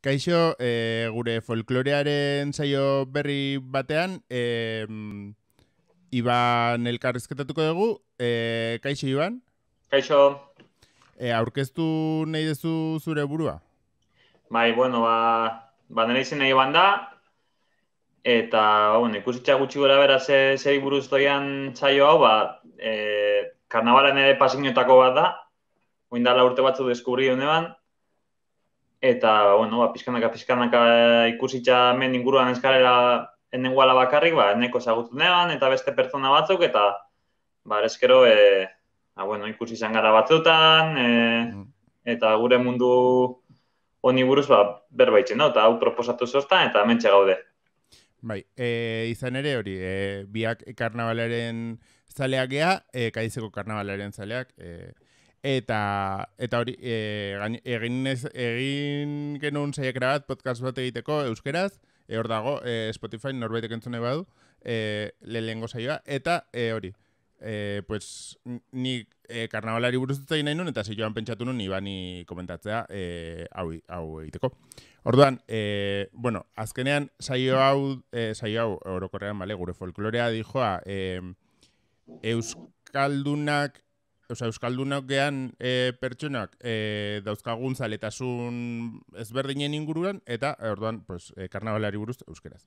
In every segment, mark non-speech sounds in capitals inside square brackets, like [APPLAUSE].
Kaixo, e, gure folklorearen saio berri batean, e, Iban elkarrizketatuko dugu. E, kaixo, Iban? Kaixo. E, aurkeztu nahi duzu zure burua? Bai, bueno, ba, ba nire izin da, eta, ba, bueno, gutxi gura bera ze, buruztoian buruz hau, ba, e, ere pasinotako bat da, Oindala urte batzu deskubri honean, eta, bueno, ba, pizkanaka, pizkanaka eh, ikusitza men inguruan eskalera enden guala bakarrik, ba, eneko zagutu eta beste pertsona batzuk, eta, ba, eskero, e, eh, ba, bueno, ikusi izan gara batzutan, eh, mm-hmm. eta gure mundu honi buruz, ba, berbaitzen, no? eta hau proposatu zortan, eta mentxe gaude. Bai, e, izan ere hori, e, biak karnabalaren zaleak gea, e, kaizeko karnabalaren zaleak, e, Eta, eta hori, eh, egin, ez, egin genuen bat, podcast bat egiteko, euskeraz, e, hor dago, eh, Spotify norbaitek entzune badu, e, lehengo saioa, eta e, hori, e, pues, ni e, buruz dut eta zioan pentsatu nun, iba ni komentatzea, e, hau, hau egiteko. Orduan, bueno, azkenean, saio hau, e, saio hau, orokorrean, bale, gure folklorea dijoa, e, Euskaldunak o euskaldunak gean e, eh, pertsonak e, dauzkagun zaletasun ezberdinen inguruan eta eh, orduan pues e, karnavalari buruz euskeraz.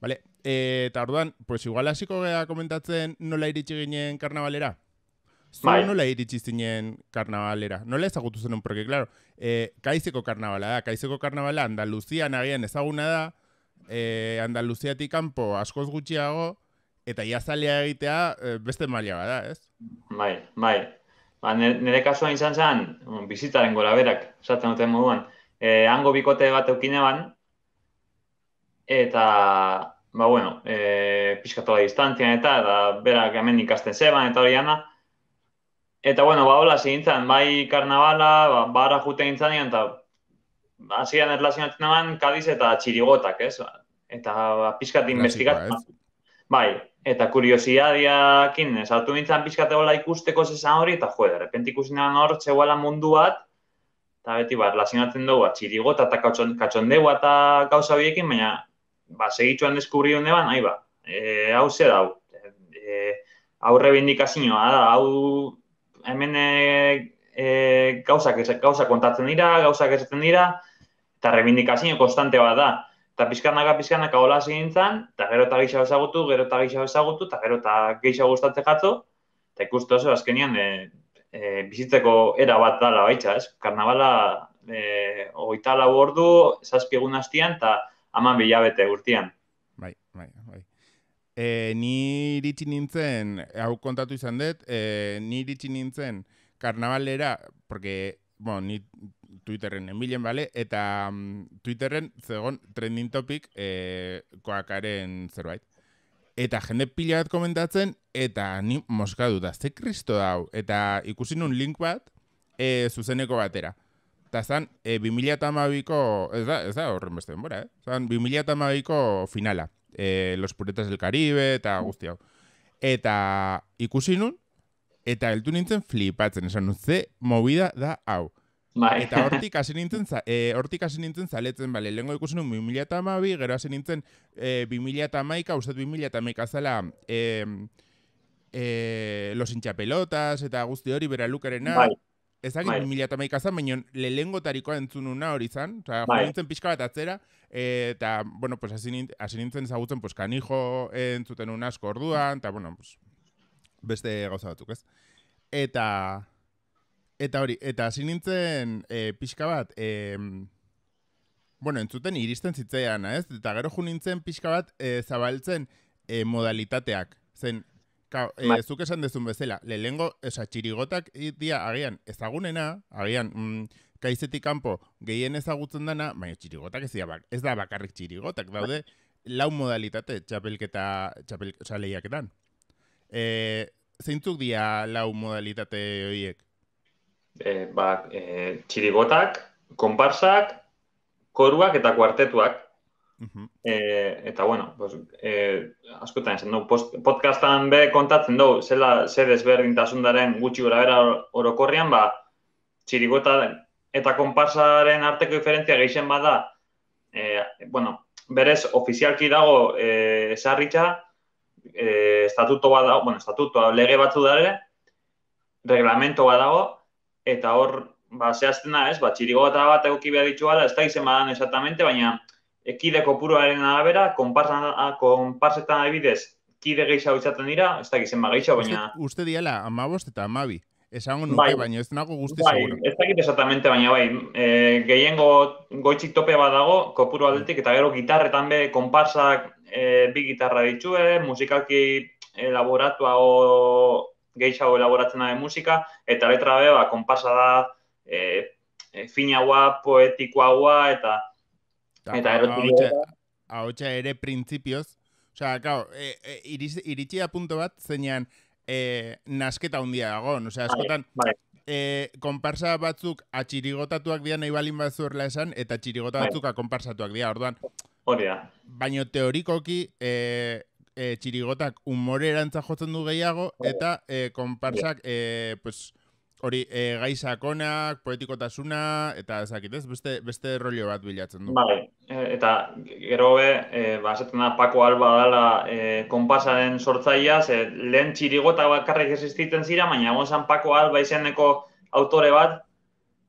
Vale? E, eta orduan pues igual hasiko gea komentatzen nola iritsi ginen karnavalera. Zua bai. nola iritsi zinen karnavalera. Nola ezagutu zen un porque claro, eh Kaizeko karnavala, da. Kaizeko karnavala Andaluzia nagian ezaguna da. Eh Andaluziatik kanpo askoz gutxiago Eta iazalea egitea beste maila bada, ez? Bai, bai ba, nire kasuan izan zen, mm, bizitaren gora berak, esaten duten moduan, e, hango bikote bat eukine eta, ba, bueno, e, pixkatu distantzian eta, eta berak hemen ikasten zeban, eta hori ana. Eta, bueno, ba, hola, zintzen, bai karnavala, ba, barra jute gintzen, eta hasian erlazionatzen eman, kadiz eta txirigotak, ez? Eta ba, pixkat investigatzen. Bai, eta kuriosidadia kin, esartu nintzen ikusteko zezan hori, eta jo, errepent ikusi hor, txeguala mundu bat, eta beti, ba, erlazionatzen dugu, atxirigo, ba, eta katxondegu, eta gauza biekin, baina, ba, segitxuan deskubri honen eban, ahi ba, e, hau ze dau, e, aurre da, hau hemen e, e, gauza, kontatzen dira, gauza kertzen dira, eta rebindikazio konstante bat da eta pizkanaka pizkanaka hola zintzen, eta gero eta gehiago ezagutu, gero eta gehiago ezagutu, eta gero eta gehiago gustatze jatzu, eta ikustu oso, azkenian, e, eh, e, eh, bizitzeko era bat dala baitza, ez? Karnabala, e, eh, oita lau ordu, egun hastian, eta haman bilabete urtian. Bai, bai, bai. E, ni iritsi nintzen, hau kontatu izan dut, e, ni iritsi nintzen, karnabalera, porque, bueno, ni Twitterren emilen bale, eta um, Twitterren zegon trending topic e, koakaren zerbait. Eta jende pila bat komentatzen, eta ni moska ze kristo dau, eta ikusi nun link bat e, zuzeneko batera. Eh, eta zan, e, 2008ko, ez da, ez da horren beste denbora, eh? Zan, 2008ko finala, e, Los Puretas del Caribe, eta mm. guzti hau. Eta ikusi nun, eta heltu nintzen flipatzen, esan, ze movida da hau. Bai. Eta hortik hasi nintzen, za, e, hortik hasi nintzen zaletzen, bale, lehenko ikusen un 2002, gero hasi nintzen e, eh, 2008, uste 2008 zela e, e, los intxapelotas eta guzti hori bera lukarena. Bai. Ezagin bai. 2000 eta maik azan, baina lehengo tarikoa entzununa hori zan. Osa, bai. nintzen pixka bat atzera, eta, bueno, pues, hasi nintzen ezagutzen, pues, kanijo entzuten unasko orduan, eta, bueno, pues, beste gauza batzuk, ez? Eta, Eta hori, eta hasi nintzen e, pixka bat, e, bueno, entzuten iristen zitzean, ez? Eta gero jo nintzen pixka bat e, zabaltzen e, modalitateak. Zen, ka, e, zuk esan dezun bezala, lehengo, esa, txirigotak dia agian ezagunena, agian mm, kaizetik kanpo gehien ezagutzen dana, baina txirigotak ez, bak, ez da bakarrik txirigotak, bai. daude, lau modalitate txapelketa, txapel, osa, lehiaketan. dia lau modalitate horiek? e, ba, e, eh, txirigotak, konparsak, koruak eta kuartetuak. Eh, eta bueno, pues, e, askotan esan du, podcastan be kontatzen du, zela zer ezberdin tasundaren gutxi gura bera orokorrian, ba, txirigota eta konparsaren arteko diferentzia gehixen bada, e, bueno, berez ofizialki dago e, esarritxa, e, estatuto bat dago, bueno, estatuto, lege batzu dare reglamento bat dago, eta hor, ba, zehaztena, ez, ba, txirigo bat bat egoki behar ditu gara, ez da izen badan esatamente, baina ekide eh, kopuruaren arabera, ah, konparsetan bidez kide gehiago izaten dira, ez da izen bagaixo, baina... Uste, uste diala, amabost eta amabi, esango nuke, bai, baina ez nago guzti bai, seguro. Ez dakit esatamente, baina bai, e, gehiengo goitxik tope bat dago, kopuru aldetik, eta gero gitarretan be, konparsak e, bi gitarra ditue, musikalki elaboratua o gehiago elaboratzena dabe musika, eta letra be, ba, konpasa da, e, e, fina hua, poetikoa eta, eta, eta Ahotxa ere prinsipioz, oza, sea, e, e, iritsi da punto bat, zeinan, e, nasketa hundia dagoen, sea, askotan... Vale, vale. konparsa batzuk atxirigotatuak dira nahi balin bat zuerla esan, eta atxirigotatuak konparsatuak dira, orduan. Hori da. Baina teorikoki, e, e, eh, txirigotak erantza jotzen du gehiago oh. eta e, konparsak e, pues, hori e, gai sakonak, poetikotasuna eta ezakit beste, beste rollo bat bilatzen du. Vale. E, eta gero be, e, ba, da, Paco Alba dala e, konpasaren sortzaia, ze lehen txirigota bakarrik existiten zira, baina gonsan Paco Alba izeneko autore bat,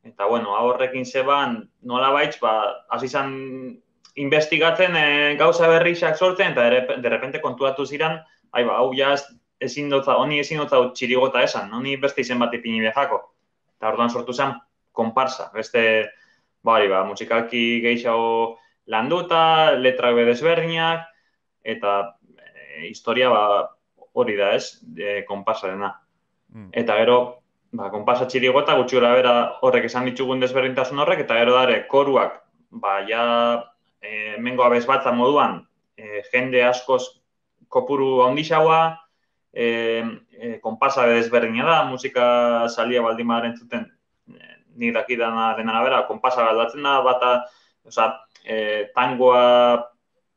eta bueno, ahorrekin zeban, nola baitz, ba, hasi investigatzen eh, gauza berrixak sortzen, eta de repente kontuatu ziren, ai ba, hau jaz, ezin dutza, honi ezin dutza txirigota esan, honi beste izen bat ipini behako. Eta orduan sortu zen, konparsa, beste, ba, ba, musikalki gehiago landuta, letra bedezberdinak, eta eh, historia, ba, hori da ez, e, dena. Mm. Eta gero, ba, komparsa txirigota, gutxura bera horrek esan ditugun desberdintasun horrek, eta gero dare, koruak, ba, ja, e, mengo abez batza moduan, e, jende askoz kopuru ondixaua, e, e, konpasa da, musika salia baldin zuten, e, ni dakidana dena bera, konpasa galdatzen da, bata, oza, e, tangoa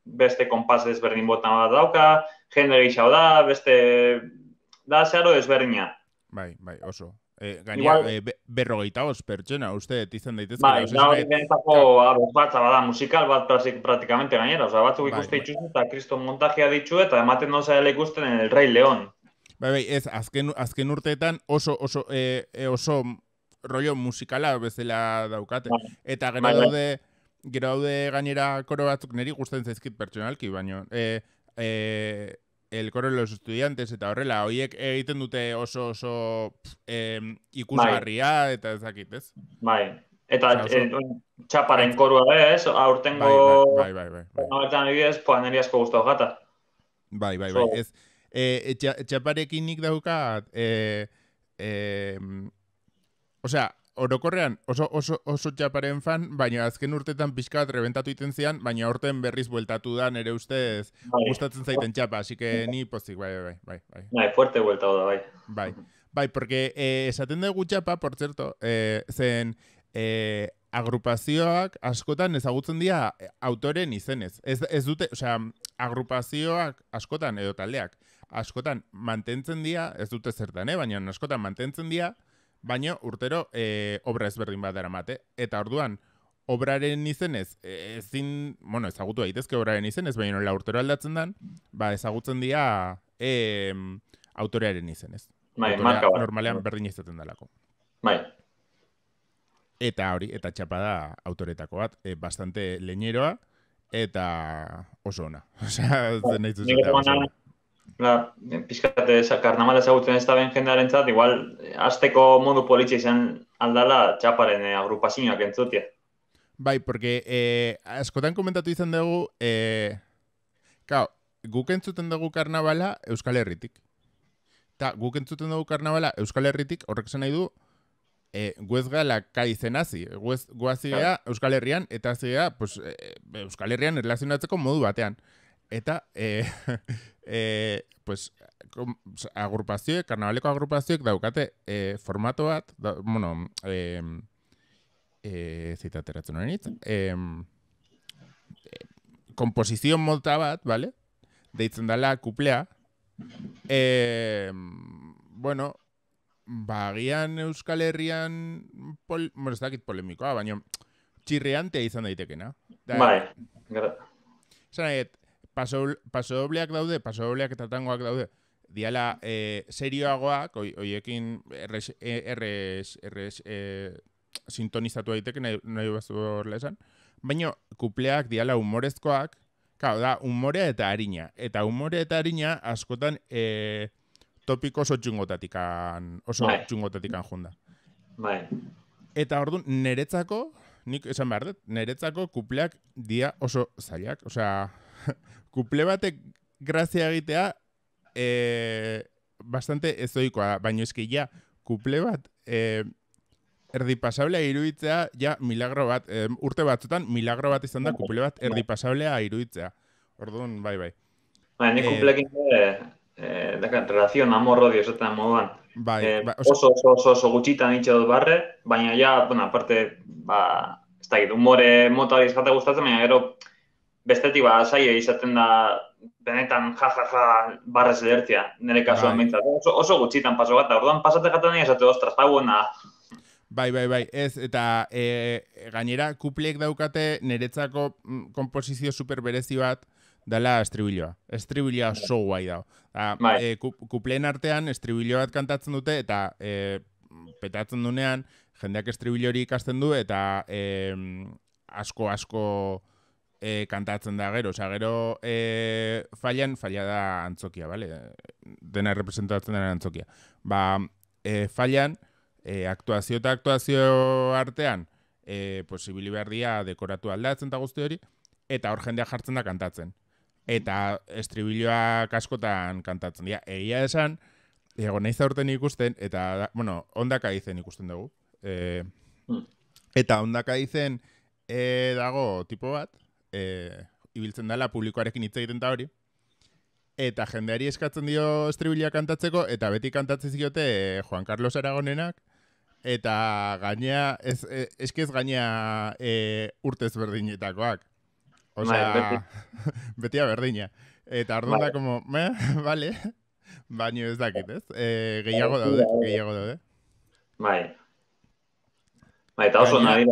beste konpas ezberdin botan bat dauka, jende gehiago da, beste, da zeharo ezberdina. Bai, bai, oso, Eh, gania, Igual... eh, berrogeita os pertsona, uste, tizen daitezke. Bai, da hori bentako bat, zabada, musikal bat prasik, praktikamente gainera. Osa, batzuk bai, ikuste bai, eta kriston montajea ditxu eta ematen doza dela ikusten el Rei León. Bai, bai, ez, azken, azken urteetan oso, oso, eh, eh oso rollo musikala bezala daukate. Bai. Eta bai, gero bai, daude, gero daude gainera koro batzuk niri gusten zaizkit pertsonalki, baino. Eh, eh, el coro de los estudiantes eta horrela, horiek egiten dute oso oso eh, ikusgarria bai. eta ezakit, ez? Bai, eta eh, txaparen korua ez? Hortengo... Bai, bai, bai. ez, asko guztu gata. Bai, bai, bai, bai, bai ez. Eh, eh, txaparekin nik daukat... Eh, o orokorrean oso oso oso chaparen fan, baina azken urtetan pixka bat rebentatu iten zian, baina aurten berriz bueltatu da nere ustez bai. gustatzen zaiten chapa, así que ni pues bai, bai, bai, bai. Bai, fuerte vuelta da bai. Bai. Bai, porque eh esa tienda de chapa, por cierto, eh, zen eh, agrupazioak askotan ezagutzen dira eh, autoren izenez. Ez, ez dute, o sea, agrupazioak askotan edo taldeak askotan mantentzen dira, ez dute zertan, eh, baina askotan mantentzen dira baina urtero e, obra ezberdin bat dara mate. Eta orduan, obraren izenez, e, ezin, bueno, ezagutu daitezke obraren izenez, baina nola urtero aldatzen dan, ba, ezagutzen dira e, autorearen izenez. Bai, Autorea, marka bat. Normalean berdin izaten dalako. Bai. Eta hori, eta txapa da autoretako bat, e, bastante leñeroa, eta oso ona. [LAUGHS] Osea, Bla, pizkate esa eh, karnamala zagutzen ez da igual eh, asteko modu politxe izan aldala txaparen eh, agrupazioak entzutia. Bai, porque eh, askotan komentatu izan dugu, eh, kao, guk entzuten dugu karnabala euskal herritik. Ta, guk entzuten dugu karnabala euskal herritik, horrek zen nahi du, eh, guez gala kai zenazi, guaz zidea euskal herrian, eta zidea pues, euskal herrian erlazionatzeko modu batean. Eta, e, [LAUGHS] e, pues, agrupazioek, karnavaleko agrupazioek daukate e, formato bat, da, bueno, e, e, zita ateratzen e, bat, vale? deitzen dela, kuplea, e, bueno, bagian Euskal Herrian, pol, bueno, ez dakit polemikoa, baina txirreantea izan daitekena. Da, bai, gara paso, paso dobleak daude, paso dobleak eta tangoak daude, diala eh, serioagoak, oiekin errez, e, errez, errez e, sintonizatu daiteke nahi, nahi bastu esan, baino kupleak diala humorezkoak, kao, da, humorea eta harina. Eta humorea eta harina askotan eh, topiko oso txungotatikan, oso Bae. txungotatikan junda. Bae. Eta ordu niretzako, nik esan behar dut, niretzako kupleak dia oso zailak. Osea, [LAUGHS] kuple batek grazia egitea eh, bastante ez doikoa, baina eski ja, kuple bat e, eh, erdi pasablea iruditzea, ja, milagro bat, e, urte batzutan, milagro bat izan da kuple bat erdi pasablea iruditzea. Orduan, bai, bai. Ba, ni kuplekin e, amorro diosetan moduan. Bai, ba, oso, oso, oso, oso, oso gutxitan dut barre, baina ja, bueno, aparte, ba, ez da, idun more motoa dizkata gustatzen, baina gero, bestetik ba, zai izaten da benetan jajaja ja, barrez edertia, nire kasuan bai. Oso, oso gutxitan paso gata, orduan pasatzen gata nahi esate, ostras, Bai, bai, bai, ez, eta e, gainera kupliek daukate niretzako mm, komposizio super berezi bat dala estribilloa. Estribilloa bai. so guai dao. Da, bai. e, kupleen artean estribiloa bat kantatzen dute eta e, petatzen dunean jendeak estribillori ikasten du eta asko, asko, e, kantatzen da gero, osea gero e, eh, fallan falla da antzokia, vale? Dena representatzen dena antzokia. Ba, e, eh, fallan e, aktuazio eta aktuazio artean e, posibili berdia dekoratu aldatzen da guzti hori eta hor jendea jartzen da kantatzen. Eta estribilioa askotan kantatzen dira. Egia esan, Ego naiz aurten ikusten, eta, bueno, ondaka izen ikusten dugu. E, eta ondaka izen dago tipo bat, e, ibiltzen dela publikoarekin hitz egiten da hori. Eta jendeari eskatzen dio estribilla kantatzeko, eta beti kantatzen ziote eh, Juan Carlos Aragonenak, eta gainea, ez, e, gainea urtez berdinetakoak. Osa, bai, beti. [LAUGHS] betia berdina. Eta ardu da, bai. como, me, [LAUGHS] vale, baino ez dakit, ez? E, gehiago bai, daude, gehiago daude. Bai. Bai, eta oso nahi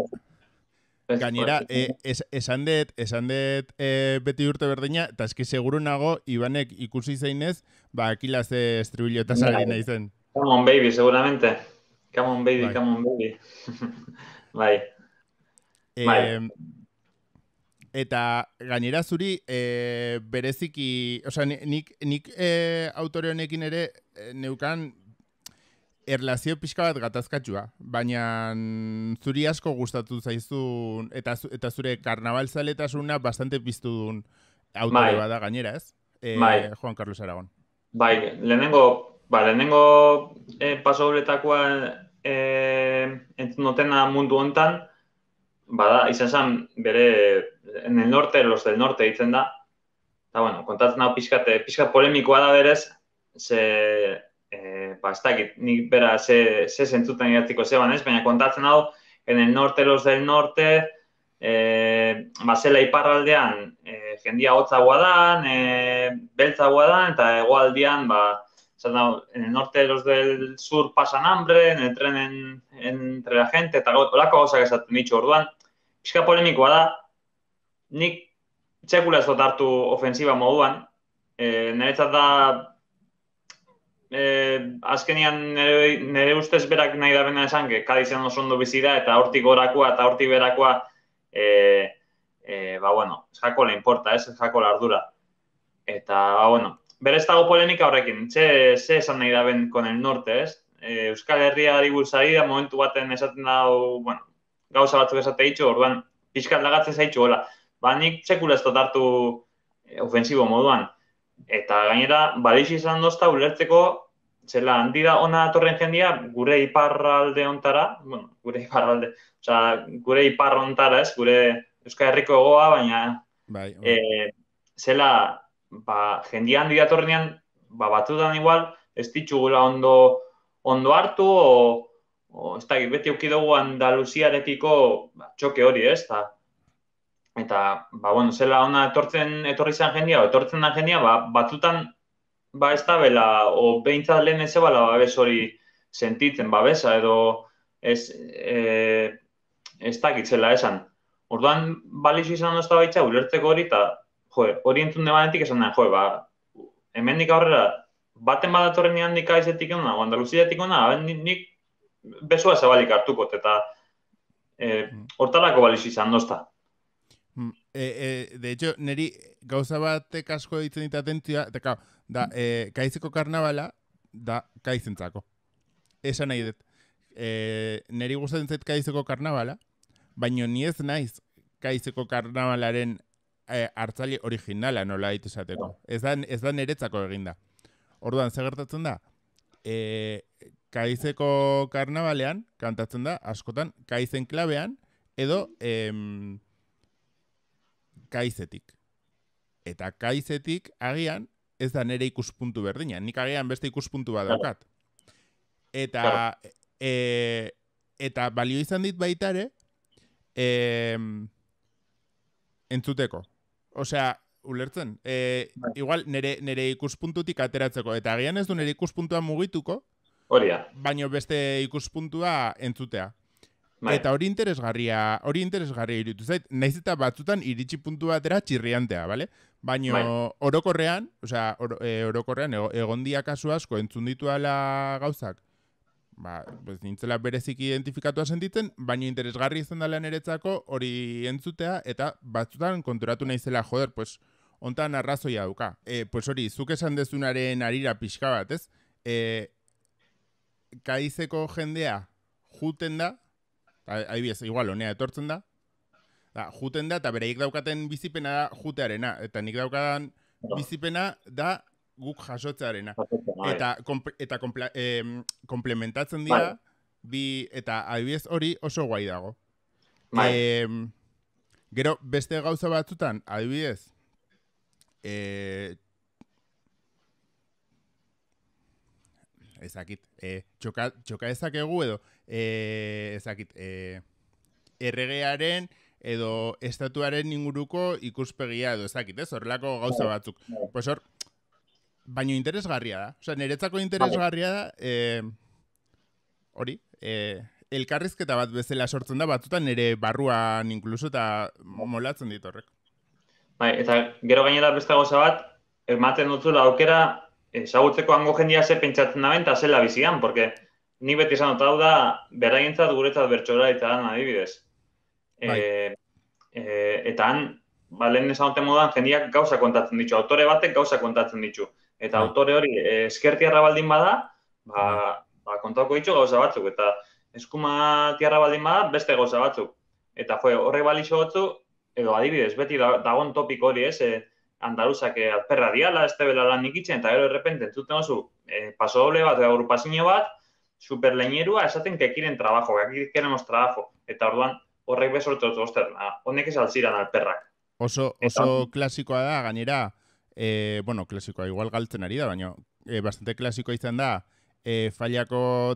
Gainera, e, es, esan dut, esan dut e, beti urte berdina, eta eski seguru nago, Ibanek ikusi zeinez, ba, akila ze estribillo eta zari bai. nahi zen. Come on baby, seguramente. Come on baby, bai. come on baby. [LAUGHS] bai. E, bai. Eta gainera zuri e, bereziki, osea, nik, nik e, autore honekin ere neukan erlazio pixka bat gatazkatua, baina zuri asko gustatu zaizu eta, eta zure karnabal zaletasuna bastante piztu duen autore bada gainera, ez? E, Juan Carlos Aragon. Bai, lehenengo, ba, lehenengo e, paso horretakoa e, eh, notena mundu hontan Bada, izan zen, bere, en el norte, los del norte, itzen da. Eta, bueno, kontatzen hau pixkate, pixka polemikoa da berez, ze, eh ba ez dakit, ni bera ze se sentzuten zeban, ez? Baina kontatzen hau en el norte los del norte eh ba zela iparraldean eh, jendia hotzagoa da, eh beltzagoa da eta egualdian ba zan da, en el norte los del sur pasan hambre, en el tren en, entre la gente, eta gaut, olako hau orduan, pixka polemikoa da, nik txekula ez dut ofensiba moduan, e, niretzat da, eh, azkenian nere, ustez berak nahi da bena esan, que oso ondo bizi da, eta hortik gorakoa, eta hortik berakoa, eh, eh, ba bueno, jako importa, ez, eh, jako ardura. Eta, ba bueno, berez dago polemika horrekin, ze, esan nahi da ben kon el norte, e, Euskal Herria dibuzari da, momentu baten esaten da, bueno, gauza batzuk esate itxo, orduan, pixkat lagatzen zaitxo, hola, ba nik txekula ez dut hartu e, ofensibo moduan, Eta gainera, badiz izan dozta ulertzeko, zela, handira ona atorren jendia, gure iparralde ontara, bueno, gure iparralde, oza, gure iparra ontara ez, gure Euskal Herriko egoa, baina, bai, bai. Eh, zela, ba, jendia handi atorrenean, ba, igual, ez ondo, ondo hartu, o, o ez da, beti Andaluziarekiko ba, txoke hori, ez, da, eta ba bueno, zela ona etortzen etorri izan genia, ba, etortzen da genia, ba batzutan ba da bela o beintza lehen ez bala babes hori sentitzen babesa edo ez e, ez dakitzela esan. Orduan balizu izan dosta baitza ulertzeko hori ta jo, hori entzun esan da jo, ba hemendik aurrera baten bat datorren handik aizetik ona, Andaluziatik ona, ni, besoa zabalik hartuko eta e, mm. hortalako balizu izan e, e, de hecho, neri gauza batek asko ditzen dita atentzia, eta kao, da, e, kaizeko karnabala, da, kaizentzako. Esa nahi dut. neri gustatzen zait kaizeko karnabala, baino ni ez naiz kaizeko karnabalaren e, hartzali originala nola ditu esateko. Ez da, ez da neretzako eginda. Orduan, ze gertatzen da? E, kaizeko karnabalean, kantatzen da, askotan, kaizen klabean, edo... Em, kaizetik. Eta kaizetik, agian, ez da nere ikuspuntu berdina. Nik agian beste ikuspuntu bat daukat. Eta, e, eta balio izan dit baitare, e, entzuteko. Osea, ulertzen. E, bai. igual, nere, nere ikuspuntutik ateratzeko. Eta agian ez du nere ikuspuntua mugituko, baina Baino beste ikuspuntua entzutea. Bai. Eta hori interesgarria, hori interesgarria iritu zait, naiz eta batzutan iritsi puntu batera txirriantea, bale? Baino bai. orokorrean, osea, e, orokorrean egondia kasu asko entzun dituala gauzak. Ba, pues, nintzela berezik identifikatua sentitzen, baino interesgarri izan da hori entzutea, eta batzutan konturatu naizela, joder, pues, ontan arrazoia duka. E, pues hori, zuk esan dezunaren arira pixka bat, ez? E, kaizeko jendea juten da, adibidez, igual, onea etortzen da, da, juten da, eta bereik daukaten bizipena da jutearena, eta nik daukadan ba. bizipena da guk jasotzearena. Bai. Eta, eta komple, komplementatzen dira, bai. bi, eta adibidez hori oso guai dago. E, gero, beste gauza batzutan, adibidez, eh, ezakit, e, eh, txoka, txoka ezakegu edo, e, eh, ezakit, e, eh, erregearen edo estatuaren inguruko ikuspegia edo ezakit, ez, horrelako gauza bai, batzuk. Bai. Pues hor, baino interesgarria da, oza, niretzako interesgarria da, e, hori, e, elkarrizketa bat bezala sortzen da, batzutan nire barruan inkluso eta molatzen ditorrek. Bai, eta gero gainera beste goza bat, ematen dutzula aukera ezagutzeko hango jendia ze pentsatzen dabeen eta zela bizian, porque ni beti esan dut da, beraientzat guretzat bertxora eta dan adibidez. E, e, eta han, ba, lehen esan dute moduan, jendiak gauza kontatzen ditu, autore batek gauza kontatzen ditu. Eta Bye. Bai. autore hori, e, baldin bada, ba, bai. ba, kontako ditu gauza batzuk, eta eskuma tiarra baldin bada, beste gauza batzuk. Eta jo, horre bali batzu, edo adibidez, beti dagoen topik hori, ez, andaluzak eh, alperra diala, ez tebela lan ikitzen, eta gero errepente, entzuten oso, e, eh, paso doble bat, edo grupazio bat, superleinerua, esaten kekiren trabajo, kekiremos trabajo, eta orduan, horrek bezortu dut, oster, honek ez alziran alperrak. Oso, oso eta, klasikoa da, gainera, e, bueno, klasikoa, igual galtzen ari da, baina, bastante klasikoa izan da, e,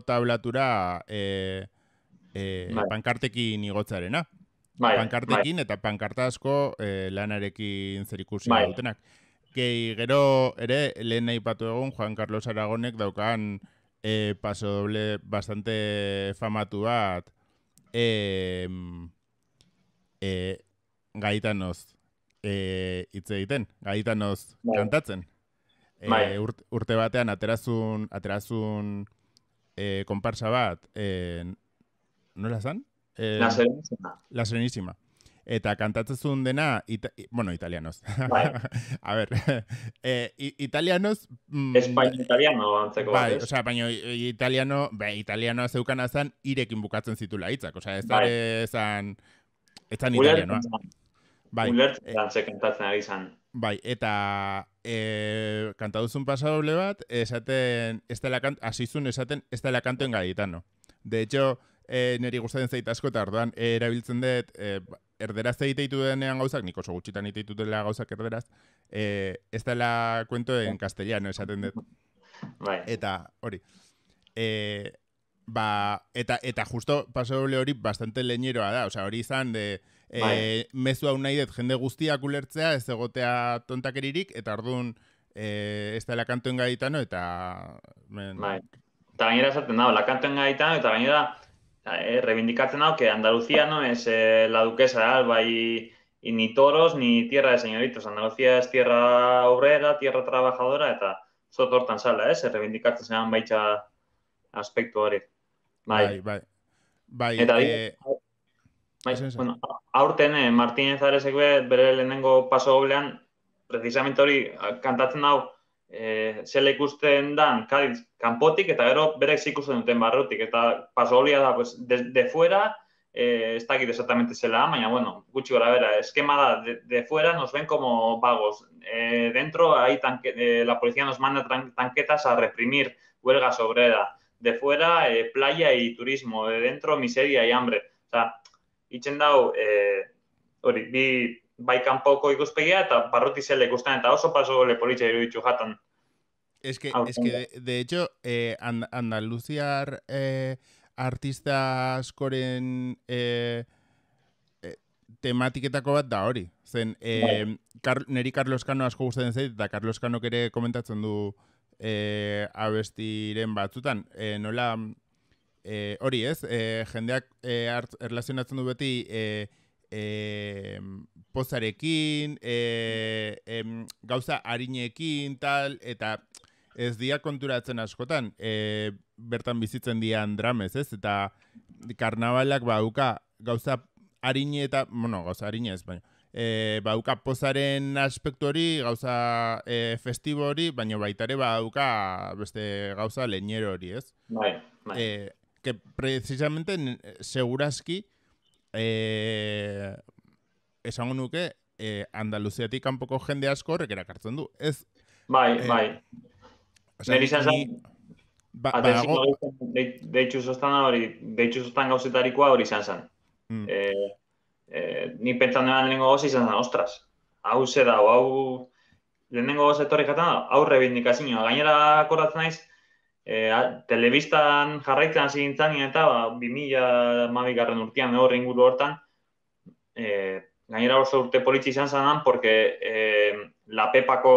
tablatura, e, e, pankartekin igotzarena. Bai, bai, eta pankarta asko e, lanarekin zerikusi bai. dutenak. Gehi, gero ere, lehen nahi patu egun Juan Carlos Aragonek daukan e, paso doble bastante famatu bat e, e, gaitanoz e, itze egiten, gaitanoz bai. kantatzen. Bai. urte batean aterazun aterazun e, konparsa bat e, nola zan? Eh, la Serenísima. La Serenísima. Eta kantatzen zuen dena, ita, bueno, italianos. Bai. [LAUGHS] A ver, [LAUGHS] e, eh, italianos... Mm, Espaino italiano, antzeko. Bai, o sea, baino, italiano, bai, italiano zeukan azan, irekin bukatzen zitu laitzak. O sea, ez dara bai. ezan... Ez dara italiano. Ulertzen Bai. Ulertzen eh, zan, kantatzen ari zan. Bai, eta... E, eh, kantatzen pasa bat, esaten... Azizun esaten, ez dara kantoen gaitan, no? De hecho e, eh, neri gustatzen zait asko eta orduan eh, erabiltzen dut e, erderaz egite ditu denean gauzak, nik oso gutxitan egite ditu denean gauzak erderaz, e, ez dela kuento en kastellano bai. esaten dut. Bai. Eta hori. E, ba, eta, eta justo paso hori bastante leñeroa da, osea, hori izan de e, bai. mezu hau nahi dut jende guztiak ulertzea ez egotea tontakeririk eta ardun Eh, esta la canto en gaitano eta... Bai, eta gainera esaten dago, la canto en gaitano eta gainera eh, reivindikatzen hau, que Andalucía no es eh, la duquesa de Alba y, y ni toros ni tierra de señoritos. Andalucía es tierra obrera, tierra trabajadora, eta zot hortan sala, eh? Se reivindicatzen zean baitxa aspektu hori. Bai, bai. bai. bai eh, bai, bueno, aurten, eh, Martínez Aresek bere lehenengo paso goblean, precisamente hori eh, kantatzen hau, Eh, se le gusten dan, Kadiz kanpotik, eta gero berek en duten que eta pasolia da, pues, de, de fuera, eh, está aquí exactamente exactamente zela, baina, bueno, gutxi gora bera, eskema da, de, fuera nos ven como vagos, eh, dentro hay tanque, la policía nos manda tanquetas a reprimir huelga sobrera, de fuera playa y turismo, de dentro miseria y hambre, o sea, itxen dau, bi bai kanpoko ikuspegia eta barruti zela ikusten eta oso paso le politxe jatan. que, es de, de hecho, eh, andaluziar eh, artista askoren eh, eh, tematiketako bat da hori. Zen, eh, bai. neri Carlos Cano asko guztetan zait, eta Carlos Cano kere komentatzen du eh, abestiren batzutan. Eh, nola... Eh, hori ez, eh, jendeak eh, erlazionatzen du beti eh, e, pozarekin, e, gauza harinekin, tal, eta ez dia konturatzen askotan, e, bertan bizitzen dian dramez, ez? Eta karnabalak bauka gauza harine eta, bueno, gauza harine ez, baina, e, bauka pozaren aspektu hori, gauza e, festibo hori, baina baitare bauka beste gauza leñero hori, ez? Bai, bai. que precisamente, seguraski, eh, esango nuke eh, Andaluziatik kanpoko jende asko horrek erakartzen du. Ez, bai, eh, bai. Ba, o izan Neri zazan, ba, ba, ba, deitxu zostan hori, deitxu zostan gauzetarikoa hori izan zan. Mm. Eh, eh, ni pentsan nena nengo izan zan, ostras, hau zeda, hau... Lehenengo gozatorri jatana, aurre bindikazinua. Gainera akordatzen naiz, eh, telebistan jarraitzen hasi gintzen, eta ba, 2000 garren urtean, egor inguru hortan, eh, gainera oso urte politxe izan zanan, porque eh, la pepako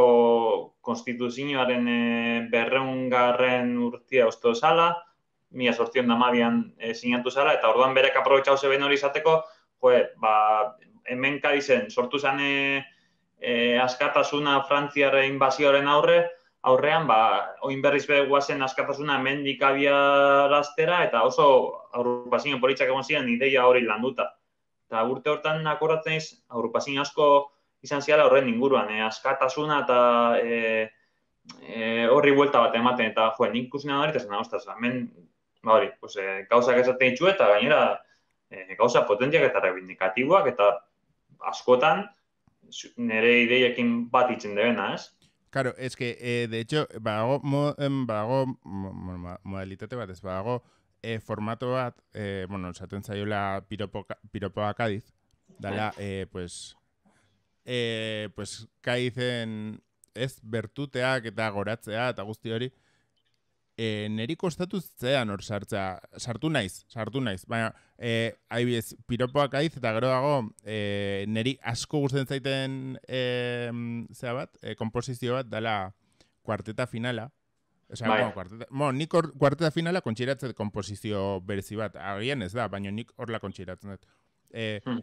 konstituzioaren e, eh, berreungarren urtia oztu zala, mila sortzion da mabian eh, sinatu zala, eta orduan berek aprobetsa hoze hori izateko, joe, ba, hemen kadizen, sortu zane eh, eh, askatasuna Frantziaren invasioaren aurre, aurrean, ba, oin berriz guazen askatasuna mendik abiaraztera, eta oso aurrupazien politxak egon ziren ideia hori landuta. Eta urte hortan akoratzen iz, aurrupazien asko izan ziala horren inguruan, e, askatasuna eta e, horri buelta bat ematen, eta jo, nik kusina hori, eta zena, ostras, hemen, ba hori, pues, e, gauzak esaten itxu eta gainera e, gauza potentiak eta rebindikatiboak, eta askotan nire ideiekin bat itzen debena, ez? Claro, es que, eh, de hecho, badago, mo, em, badago mo, mo, modalitate bat, ez badago eh, formato bat, eh, bueno, esaten zaiola piropoa piropo kadiz, dala, eh, pues, eh, pues, kadizen ez bertuteak eta goratzea eta guzti hori, e, neri kostatu zean hor sartzea, sartu naiz, sartu naiz, baina, e, haibiz, piropoak aiz eta gero dago, e, neri asko guztien zaiten, e, zea bat, e, komposizio bat, dela kuarteta finala, Osea, bai. kuarteta, mo, nik hor kuarteta finala kontxeratzen komposizio berezi bat, agian ez da, baina nik horla kontsiratzen. dut. E, hmm.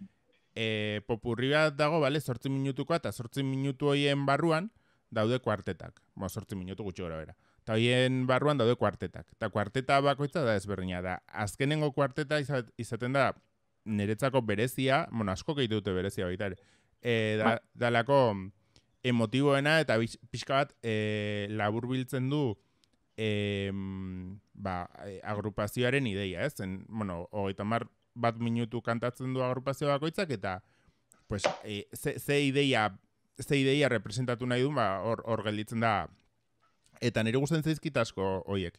e, popurri bat dago, bale, sortzi minutuko eta sortzi minutu hoien barruan daude kuartetak. Mo, sortzi minutu gutxi gora bera. Eta hoien barruan daude kuartetak. Eta kuarteta bakoitza da ezberdina da. Azkenengo kuarteta izaten da niretzako berezia, bueno, asko dute berezia baita ere, e, da, ba dalako emotiboena eta pixka bat e, eh, labur biltzen du e, ba, agrupazioaren ideia, ez? Zen, bueno, hogeita mar bat minutu kantatzen du agrupazio bakoitzak eta pues, e, ze, ze, ideia ze ideia representatu nahi du, ba, hor, hor gelditzen da eta nire guztien zaizkit asko hoiek.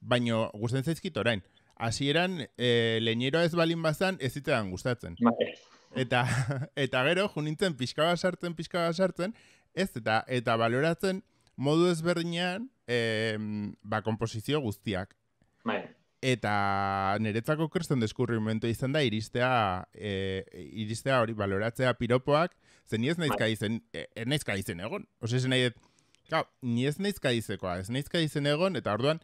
Baino, guztien zaizkit orain. hasieran e, eh, leheneroa ez balin bazan, ez zitean gustatzen. Bai. Eta, [LAUGHS] eta gero, junintzen, pixka bat sartzen, pixka bat sartzen, ez, eta, eta baloratzen modu ezberdinean e, ba, komposizio guztiak. Bai. Eta niretzako kresten deskurrimento izan da, iristea, e, iristea hori baloratzea piropoak, zen ez nahizka bai. izen, e, izen egon. Osea zen nahiz, Gau, ni ez neiz kaizekoa, ez neiz kaizen egon, eta orduan,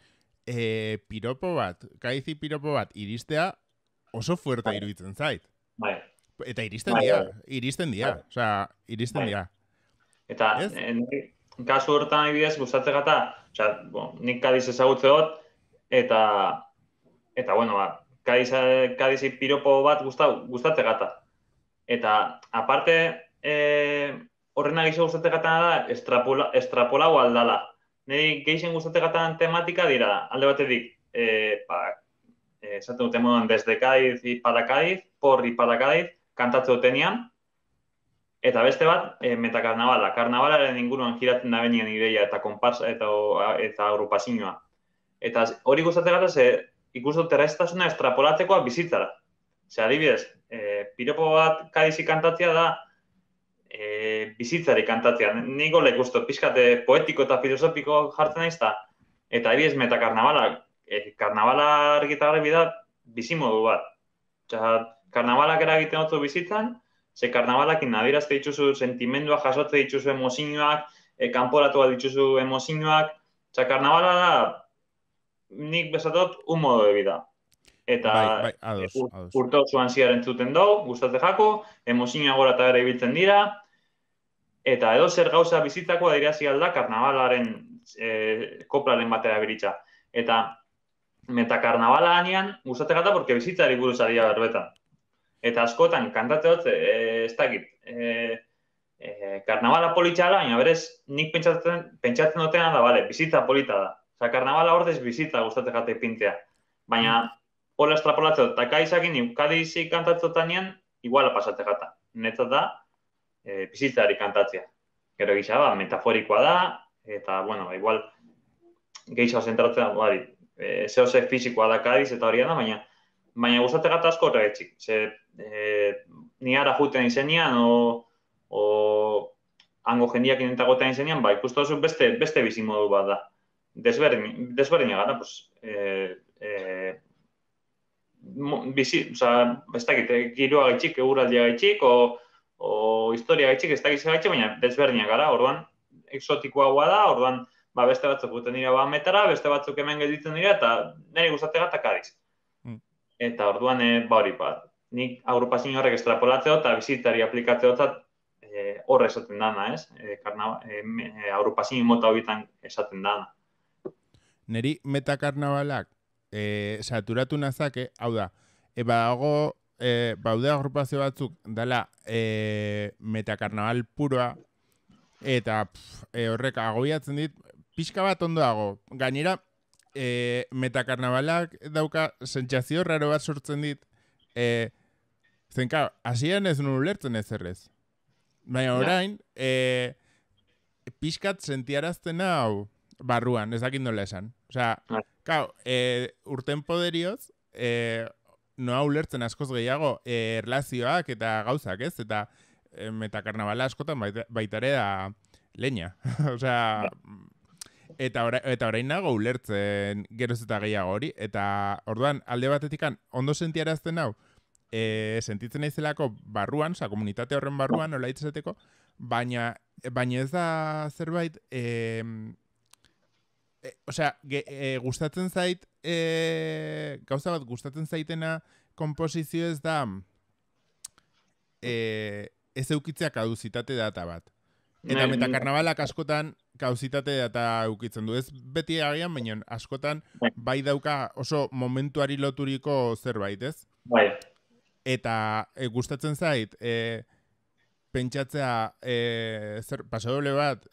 e, piropo bat, kaizi piropo bat, iristea oso fuerte bai. iruditzen zait. Bai. Eta iristen bai, dira, bai. iristen dira, bai. sea, iristen dira. Eta, eh, kasu hortan nahi bidez, gustatze gata, sea, nik kadiz ezagutze eta, eta, bueno, ba, kadiz, kadiz piropo bat gustau, gustatze gata. Eta, aparte, eh, horrena gehiago gustatzen da, estrapola, estrapola aldala. Nei gehiago gustatzen tematika dira, alde batetik, eh ba, eh, esaten dute moduan, desde Cádiz i para porri para Cádiz, kantatze dutenian, eta beste bat, e, eh, metakarnabala. Karnavalaren inguruan giratzen da ideia eta konpars eta, eta agrupazioa. Eta hori gustatzen gaten, ze ikustu terrestasuna estrapolatzekoa bizitzara. Ze adibidez, eh, piropo bat kadizi kantatzea da, e, bizitzari kantatzean. Nik gole guztu, pixkate eh, poetiko eta filosofiko jartzen naiz da, eta ebi ez E, karnabala eh, argitarra da, bizi modu bat. Osa, karnabalak eragiten dutu bizitzan, ze karnabalak inabirazte dituzu sentimendua, jasotze dituzu emozinuak, e, eh, kanporatu bat dituzu emozinuak, osa, karnabala da, nik besatot, un modu de eta bai, bai, ados, ados. dau, gustatze jako, emozina gora eta ibiltzen dira, eta edo zer gauza bizitzako adirazi alda karnabalaren e, eh, koplaren batera biritza. Eta meta karnabala anean, gustatze gata, porque bizitari buruz adia berbeta. Eta askotan, kantate eh, ez dakit, e, eh, e, karnabala politxala, baina berez, nik pentsatzen, pentsatzen dutena da, bale, bizitza polita da. Osa, karnabala bizitza gustatze gata Baina, mm hola estrapolatzea, eta kaizakin ukadizi kantatzotanean, iguala pasatzea gata. Neta da, e, bizitzari kantatzea. Gero gisa, ba, metaforikoa da, eta, bueno, ba, igual, geisa zentratzen, bari, e, zeo ze fizikoa da kadiz eta hori da, baina, baina gustatzen gata asko horregatxik. Ze, e, ni ara juten izenian, o, o hango jendiak inentagotean izenian, ba, ikustu beste, beste bizimodu bat da. Desberdin, desberdin gara, pues, e, bizi, oza, ez dakit, eh, giroa gaitxik, eguraldia gaitxik, o, o historia gaitxik, ez dakit baina bezberdina gara, orduan, exotiko guada, da, orduan, ba, beste batzuk guten dira ba metara, beste batzuk hemen gelditzen dira, eta nire guztatzen gata kadiz. Mm. Eta orduan, e, ba hori, bat. nik agrupazin horrek estrapolatzeo eta bizitari aplikatzeo eta eh, horre esaten dana, ez? E, karna, e, mota horietan esaten dana. Neri metakarnabalak e, saturatu nazake, hau da, e, badago, e, baude agrupazio batzuk, dala, e, metakarnabal puroa, eta pff, e, horrek agobiatzen dit, pixka bat ondoago. dago, gainera, E, metakarnabalak dauka sentxazio raro bat sortzen dit e, zenka hasian ez nun ulertzen ez errez baina orain e, pixkat sentiarazten hau barruan, ez dakit nola esan. O sea, e, urten poderioz, e, noa ulertzen askoz gehiago eh, erlazioak eta gauzak, ez? Eta eh, metakarnabala askotan baitare da leña. [LAUGHS] o eta, ora, eta orain nago ulertzen geroz eta gehiago hori. Eta orduan, alde batetikan, ondo sentiarazten hau, e, sentitzen aizelako barruan, oza, komunitate horren barruan, nola itzeteko, baina, baina ez da zerbait... E, Eh, o sea, eh, gustatzen zait e, gauza bat gustatzen zaitena komposizio ez da e, ez eukitzea kauzitate data bat. Eta metakarnabalak askotan kauzitate data eukitzen du. Ez beti agian, baina askotan bai, bai dauka oso momentuari loturiko zerbait, ez? Bai. Eta e, gustatzen zait e, pentsatzea e, zer, pasadole bat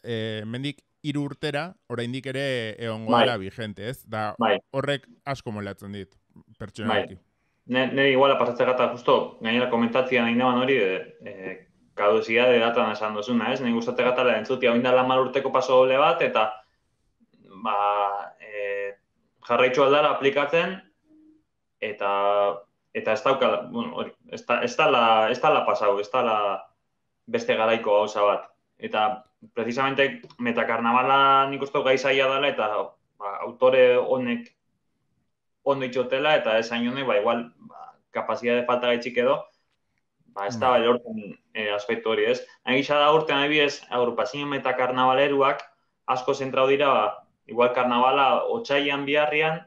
mendik iru urtera, oraindik ere egongo bai. vigente, ez? Da, bai. horrek asko molatzen dit, pertsona bai. Ne, ne iguala pasatzea gata, justo, gainera komentatzia nahi nabana hori, e, eh, e, eh, kaduzia de datan esan dozuna, ez? Nei gustate gata lehen entzutia, oin mal urteko paso doble bat, eta ba, e, eh, jarraitxu aldara aplikatzen, eta eta ez daukala, bueno, hori, ez, da, la, pasau, ez da la beste garaiko gauza bat. Eta precisamente metakarnabala nik uste gai zaila dela eta ba, autore honek ondo itxotela eta esain honek ba, igual ba, de falta gaitxik edo ba, ez da balorten mm. e, eh, aspektu hori ez. Hain gisa da urtean ari bidez, agrupazien metakarnabaleruak asko zentrau dira ba, igual karnabala otxaian biharrian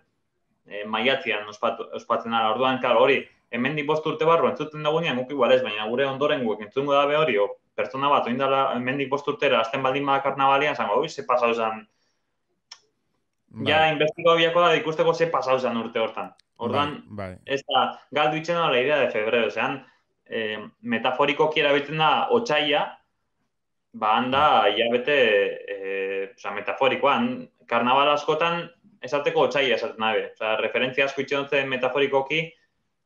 e, maiatzean ospatzen ara. Orduan, kal hori, hemen dibostu urte barru entzuten dugunean, guk igual ez, baina gure ondoren guk entzungo dabe hori, o, pertsona bat, oindala, dara, mendik bosturtera, azten baldin bada karnavalian, zango, oi, ze pasau Ja, bai. da, ikusteko ze pasau urte hortan. Hortan, bai, bai. ez da, galdu itxena la idea de febrero, zean eh, metaforiko kiera da, otsaia, ba, handa, ja bete, eh, oza, metaforikoan, karnaval askotan, esateko otsaia esaten nabe. Oza, referentzia asko itxena metaforiko ki,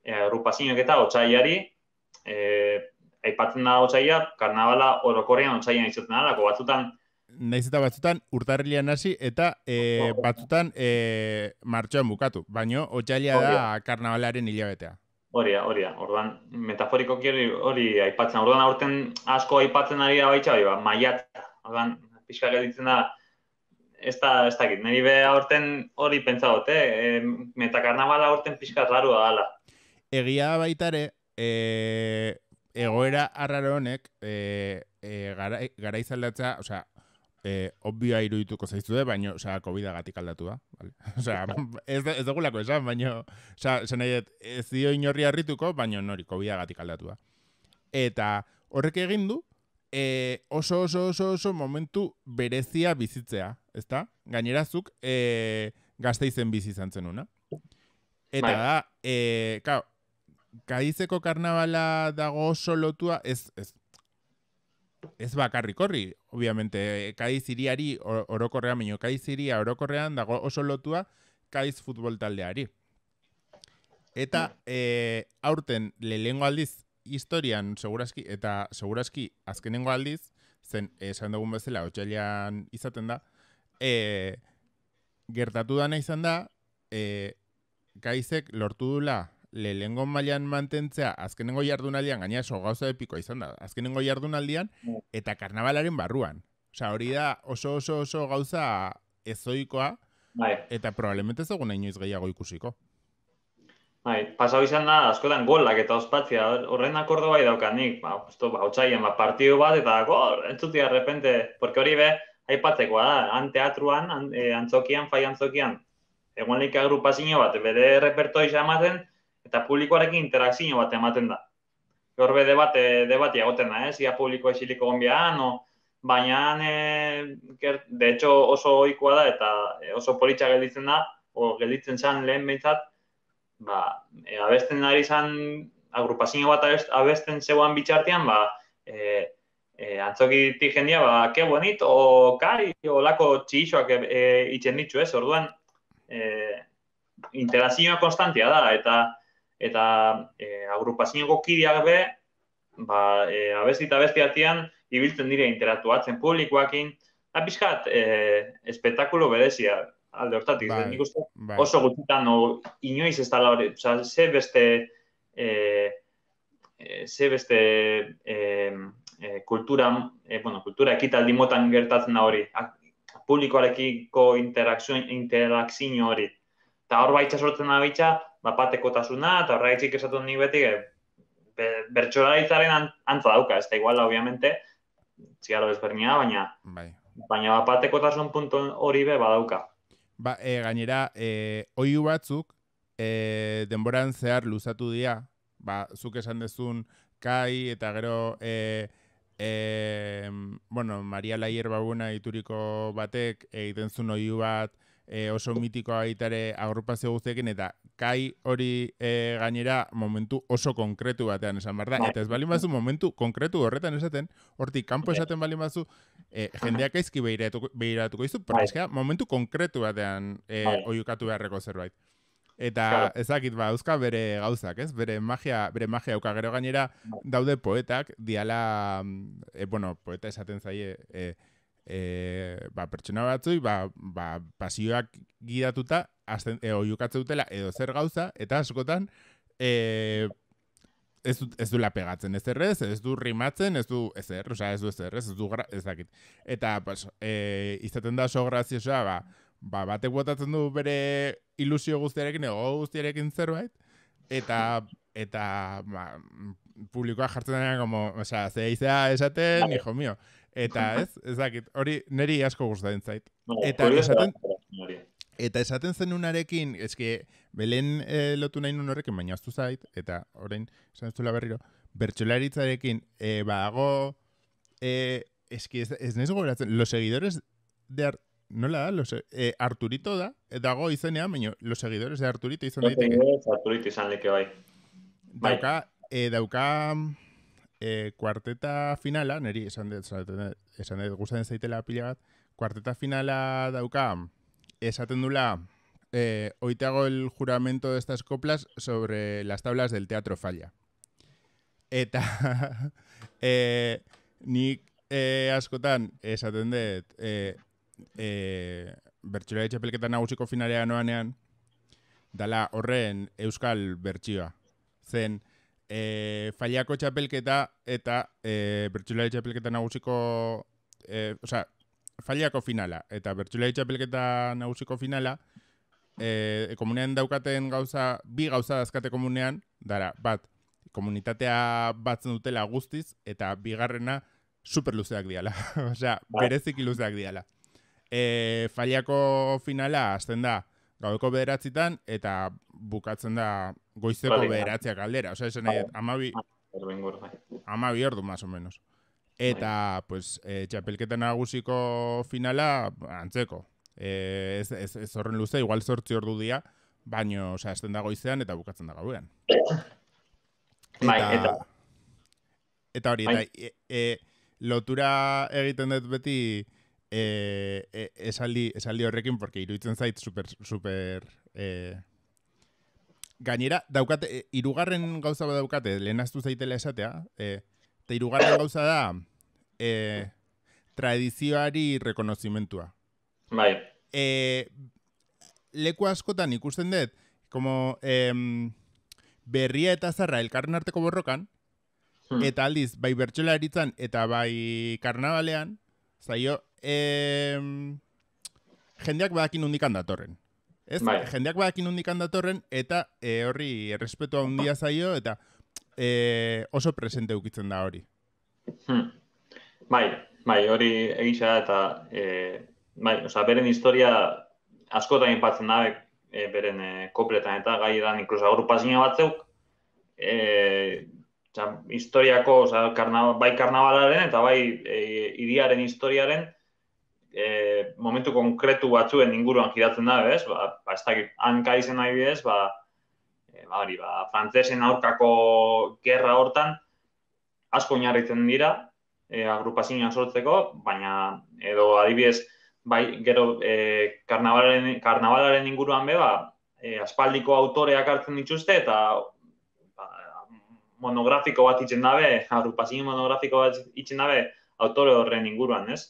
eh, eta eh, aipatzen da otsaia, karnabala orokorrean otsaia izutzen da, batzutan Naiz eta batzutan urtarrilean hasi eta e, batzutan eh, martxoan bukatu, baino otsaia da karnabalaren hilabetea. Horria, horria. Ordan metaforiko hori aipatzen. Ordan aurten asko aipatzen ari da baita bai, maiat. Ordan gelditzen da ez da ez dakit. Neri be aurten hori pentsa dut, eh, e, eh, metakarnabala aurten fiska larua Egia baitare, egoera arraro honek e, e, gara izaldatza, oza, e, eh, obbioa irudituko zaizue, baina, oza, COVID-a gatik aldatu da. Vale? [LAUGHS] ez, ez dugu lako esan, baina, oza, zen ez dio inorri harrituko, baina nori, COVID-a aldatu da. Eta horrek egin du, oso, oso, oso, oso momentu berezia bizitzea, ez da? Gainera zuk e, gazteizen bizizan zenuna. Eta bai. da, kao, Kaizeko karnabala dago oso lotua, ez, ez, ez bakarrik horri, obviamente, Kaiz eh, iriari orokorrean, baino Kaiz iria orokorrean dago oso lotua Kaiz futbol taldeari. Eta e, aurten lehengo aldiz historian segurazki eta segurazki azkenengo aldiz zen esan dugun bezala otsailean izaten da e, gertatu dana izan da e, kaizek lortu dula lehengon mailan mantentzea azkenengo jardunaldian gaina oso gauza epikoa izan da. Azkenengo jardunaldian mm. eta karnabalaren barruan. Osea, hori da oso oso oso gauza ezoikoa bai. eta probablemente zegoen inoiz gehiago ikusiko. Bai, pasau izan da, askotan golak eta ospatzia, horren akordo bai nik, ba, usto, ba, otxaien, ba, partidu bat, eta gol, entzuti, arrepente, porque hori be, aipatzekoa da, han teatruan, e, eh, antzokian, fai antzokian, egon lehik agrupazio bat, bere repertoi jamazen, eta publikoarekin interakzio bat ematen da. Gorbe debate, debate egoten da, ez? Eh? Ia publiko esiliko gombian, o, baina, e, de hecho, oso oikoa da, eta eh, oso politxa gelditzen da, o gelditzen zan lehen behintzat, ba, e, abesten ari zan, agrupazio bat abesten zeuan bitxartian, ba, e, e, antzokiti jendia, ba, ke bonit, o kai, o lako txixoak e, e, ditu, ez? Orduan, e, interazioa konstantia da, eta, eta e, eh, agrupazineko kideak be, ba, e, abesti eta abesti atian, ibiltzen dire interatuatzen publikoakin, eta pixkat, e, eh, espetakulo berezia alde hortatik, bai, bai. oso gutitan, inoiz ez da hori, oza, ze beste, e, ze beste e, e, kultura, e, bueno, kultura ekitaldi gertatzen da hori, publikoarekiko interakzio, interakzio hori, eta hor baitxasortzen da da mapatekotasuna eta horraitzik esatu ni beti e, be, bertsolaritzaren antza dauka, ez da igual obviamente zigarro desbernia, baina bai. baina mapatekotasun puntu hori be badauka. Ba, e, gainera, e, eh, oi batzuk e, denboran zehar luzatu dira, ba, zuk esan dezun kai eta gero e, e, bueno, Maria Laier babuna ituriko batek egiten zuen oi bat e, oso mitikoa gaitare agrupazio guztiekin, eta kai hori e, gainera momentu oso konkretu batean esan behar bai. Eta ez bali mazu momentu konkretu horretan esaten, hortik kanpo bai. esaten bali mazu, e, jendeak aizki behiratuko, behiratuko izu, pero bai. ah, momentu konkretu batean e, oiukatu beharreko zerbait. Eta ezakit ba, euska bere gauzak, ez? Bere magia, bere magia euka gero gainera daude poetak, diala, mm, e, bueno, poeta esaten zaie, e, e, ba, pertsona batzui, ba, ba, pasioak gidatuta, azten, e, edo zer gauza, eta askotan, e, ez, du, ez du lapegatzen, ez errez, ez du rimatzen, ez du ez er, oza, ez du ez ez du Eta, pas, e, izaten da oso graziosoa, ba, ba, batek botatzen du bere ilusio guztiarekin, ego guztiarekin zerbait, eta eta ba, publikoa jartzen denean, oza, zeizea esaten, hijo mio. Eta ez, ez hori neri asko gustatzen zait. Eta esaten... Eta esaten zen unarekin, belen e, eh, lotu nahi nun horrekin, baina zait, eta orain esan zula berriro, bertxolaritzarekin, e, eh, ba, e, eh, eski ez, ez nahi los seguidores de Ar, nola, los, e, Arturito da, eta izenean, baina los seguidores de Arturito izan daiteke. Arturito izan leke bai. Dauka, e, dauka, e, kuarteta finala, neri esan dut, esan dut, guztien zaitela pila bat, kuarteta finala dauka, esaten dula, e, eh, oiteago el juramento de estas coplas sobre las tablas del teatro falla. Eta, [LAUGHS] e, nik e, askotan, esaten dut, e, e, bertxura etxapelketa nagusiko finalea noanean, dala horren euskal bertxioa. Zen, e, eh, faliako txapelketa eta e, eh, bertsulari txapelketa nagusiko, e, eh, oza, faliako finala eta bertxulari txapelketa nagusiko finala, e, komunean daukaten gauza, bi gauza azkate komunean, dara, bat, komunitatea batzen dutela guztiz, eta bigarrena super [LAUGHS] bai. luzeak diala. Osea, berezik luzeak diala. E, faliako finala azten da gaudeko bederatzitan, eta bukatzen da goizeko vale, beratzeak aldera. Osa, esan nahi, amabi... Amabi ah, ordu, más o menos. Eta, pues, eh, txapelketan agusiko finala, antzeko. Eh, ez, ez, ez horren luze, igual sortzi ordu dia, baino, osa, esten da goizean eta bukatzen da gauean. Bai, eta... eta... Eta hori, eta, bai. e, e, lotura egiten dut beti e, e, esaldi, esaldi horrekin, porque iruditzen zait super, super, e, gainera daukate e, irugarren gauza bat daukate lehenaztu zaitela esatea eh ta hirugarren gauza da eh tradizioari rekonozimentua bai eh leku askotan ikusten dut como em, berria eta zarra elkarren arteko borrokan hmm. eta aldiz bai bertsolaritzan eta bai karnabalean zaio eh, jendeak badakin undikan datorren Ez, bai. jendeak badak inundik handatorren, eta e, horri errespetua handia zaio, eta e, oso presente da hori. Hmm. Bai, bai, hori egisa eta e, bai, oza, beren historia askotan inpatzen da, beren e, kopletan eta gai dan, inkluso agrupazina batzeuk, e, historiako, oza, bai karnabalaren eta bai e, iriaren historiaren, e, momentu konkretu batzuen inguruan giratzen da, bez? Ba, ba ez dakit, hanka izan nahi bez, ba, e, ba, hori, ba, frantzesen aurkako gerra hortan, asko inarritzen dira, e, agrupazioa sortzeko, baina, edo adibidez, bai, gero, e, karnavalaren, karnavalaren inguruan beba, e, aspaldiko autoreak hartzen dituzte, eta ba, monografiko bat itzen dabe, [LAUGHS] agrupazio monografiko bat itzen dabe, autore horren inguruan, ez?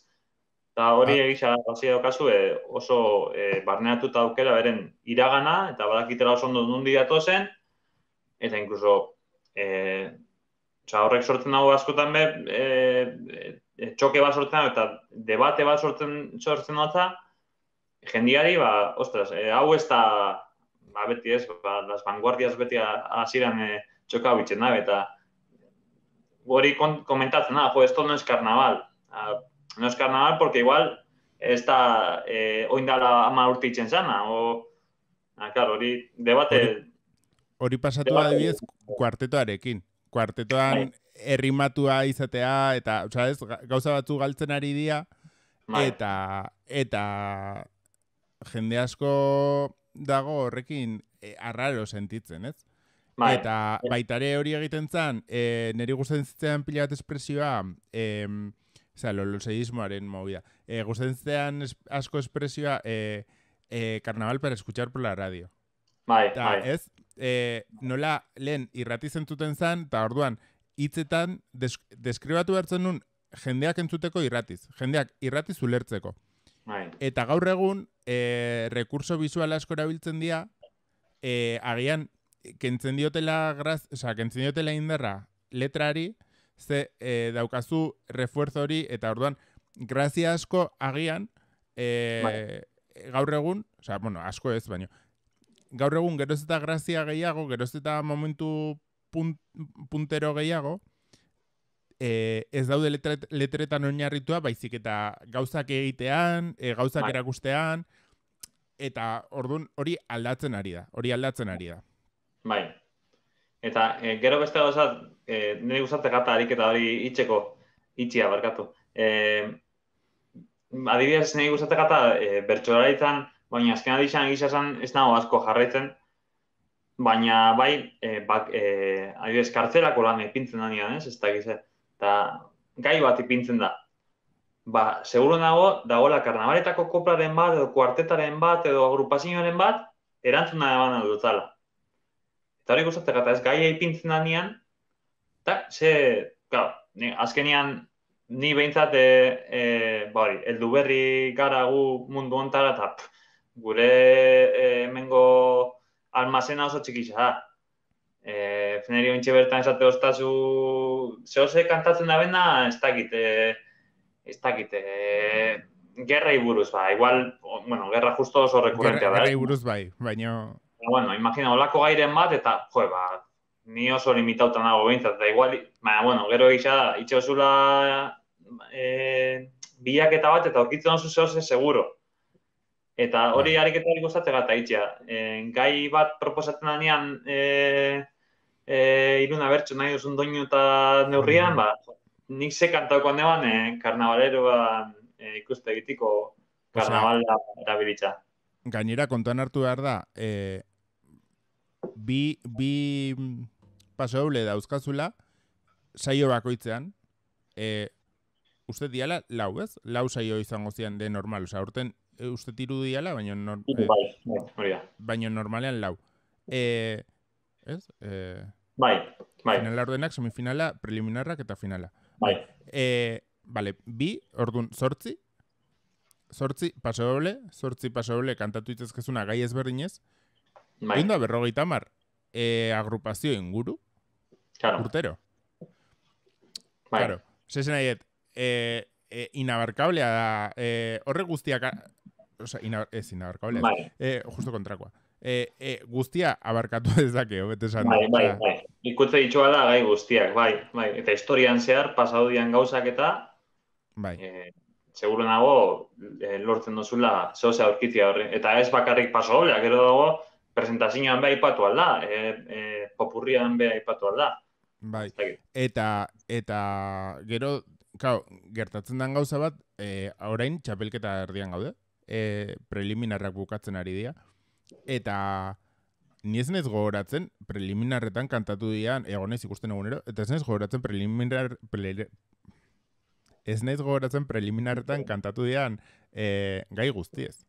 Eta hori ah. egisa hasi daukazu e, oso e, eh, eta aukera beren iragana eta badakitera oso ondo nundi dato zen eta inkluso e, horrek sortzen dago askotan be e, txoke bat sortzen dago eta debate bat sortzen sortzen dago jendiari ba ostras hau ez da ba beti ez ba las vanguardias beti hasiran e, txoka bitzen eta hori komentatzen da jo esto no es carnaval ah, no es carnaval porque igual está eh, oindala ama urte sana, o, ah, claro, hori debate... Hori pasatu da, adibidez kuartetoarekin. Kuartetoan bai. errimatua izatea, eta, sea, ez, gauza batzu galtzen ari dira, bai. eta, eta jende asko dago horrekin e, arraro sentitzen, ez? Bai. Eta baitare hori egiten zan, e, eh, neri guztien zitzen pila bat espresioa, em, Osea, lo lo seismo haren movida. Eh, asko espresioa eh, eh, carnaval para escuchar por la radio. Bai, bai. Ez eh no la len irratizen zan ta orduan hitzetan deskribatu hartzen nun jendeak entzuteko irratiz. Jendeak irratiz ulertzeko. Bai. Eta gaur egun eh recurso visual asko erabiltzen dira eh agian kentzen diotela graz, o kentzen diotela indarra letrari, ze e, daukazu refuerzo hori, eta orduan, grazia asko agian, e, gaur egun, oza, bueno, asko ez, baino, gaur egun geroz eta grazia gehiago, geroz eta momentu puntero gehiago, e, ez daude letret, letretan oinarritua, baizik eta gauzak egitean, gauzak bai. erakustean, eta orduan hori aldatzen ari da, hori aldatzen ari da. Bai, Eta e, gero beste gauzat, e, eh, nire guztatze gata ariketa hori itxeko, itxia barkatu. E, adibidez, nire guztatze gata e, bertxolaritzen, baina azken adizan egizazan ez nago asko jarraitzen, baina bai, e, bak, e, adibidez, kartzelako lan ipintzen da nire, ez, ez da Eta gai bat ipintzen da. Ba, seguro nago, dagoela karnabaretako kopraren bat, edo kuartetaren bat, edo agrupazioaren bat, erantzuna da dut Eta hori guztatzen gata, ez gai eipintzen da nian, eta ze, gau, ni, azkenian, ni behintzat, e, eh, e, eh, bari, eldu berri gara gu mundu ontara, eta gure e, eh, mengo almazena oso txikisa da. E, Feneri ointxe bertan esate oztazu, zehose kantatzen da bena, ez dakit, ez dakit, gerra iburuz, ba, igual, bueno, gerra justo oso rekurrentia da. Gerra, iburuz, bai, baina bueno, imagina, olako gairen bat, eta, jo, ba, ni oso limitauta nago behintzat, eta igual, ba, bueno, gero egisa da, osula e, eta bat, eta okitzen oso zehose, seguro. Eta bai. hori ariketa hori gozatzea gata itxea. E, gai bat proposatzen da nian, e, e, iruna bertxo nahi duzun doinu eta neurrian, bai. ba, nik ze kantauko handean, ba, ba, e, e, ikuste egitiko karnabala erabilitza. Gainera, kontuan hartu behar da, e, bi, bi mm, paso doble dauzkazula, saio bakoitzean, e, uste diala, lau ez? Lau saio izango zian de normal, oza, urten, e, uste tiru diala, baina nor, bai, e, bai, baina normalean lau. E, ez? E, bai, bai. Finala ordenak, semifinala, preliminarrak eta finala. Bai. E, vale, bi, ordun, sortzi, sortzi, paso doble, sortzi, paso doble, kantatu itzazkezuna gai ezberdinez, Bai. Unda berrogeita mar, e, eh, agrupazio inguru, claro. urtero. Bai. Claro. Zezen nahi, e, e, inabarkablea da, e, horre guztiak, o sea, ez bai. justo kontrakoa. E, e, guztia abarkatu [LAUGHS] ez dake, esan. Bai, bai, bai. Ikutze ditxoa da, gai guztiak, bai, bai. Eta historian zehar, pasaudian gauzak eta bai. E, Seguro nago, lortzen dozula, zoze aurkizia horre. Eta ez bakarrik paso, ya, gero dago, presentazioan bai aipatu alda, e, e, popurrian bai aipatu alda. Bai. Eta eta gero, claro, gertatzen den gauza bat, eh orain chapelketa erdian gaude. E, preliminarrak bukatzen ari dira eta ni ez nez gogoratzen preliminarretan kantatu dian egonez ikusten egunero eta ez nez gogoratzen ez nez gogoratzen preliminarretan bai. kantatu dian e, gai guztiez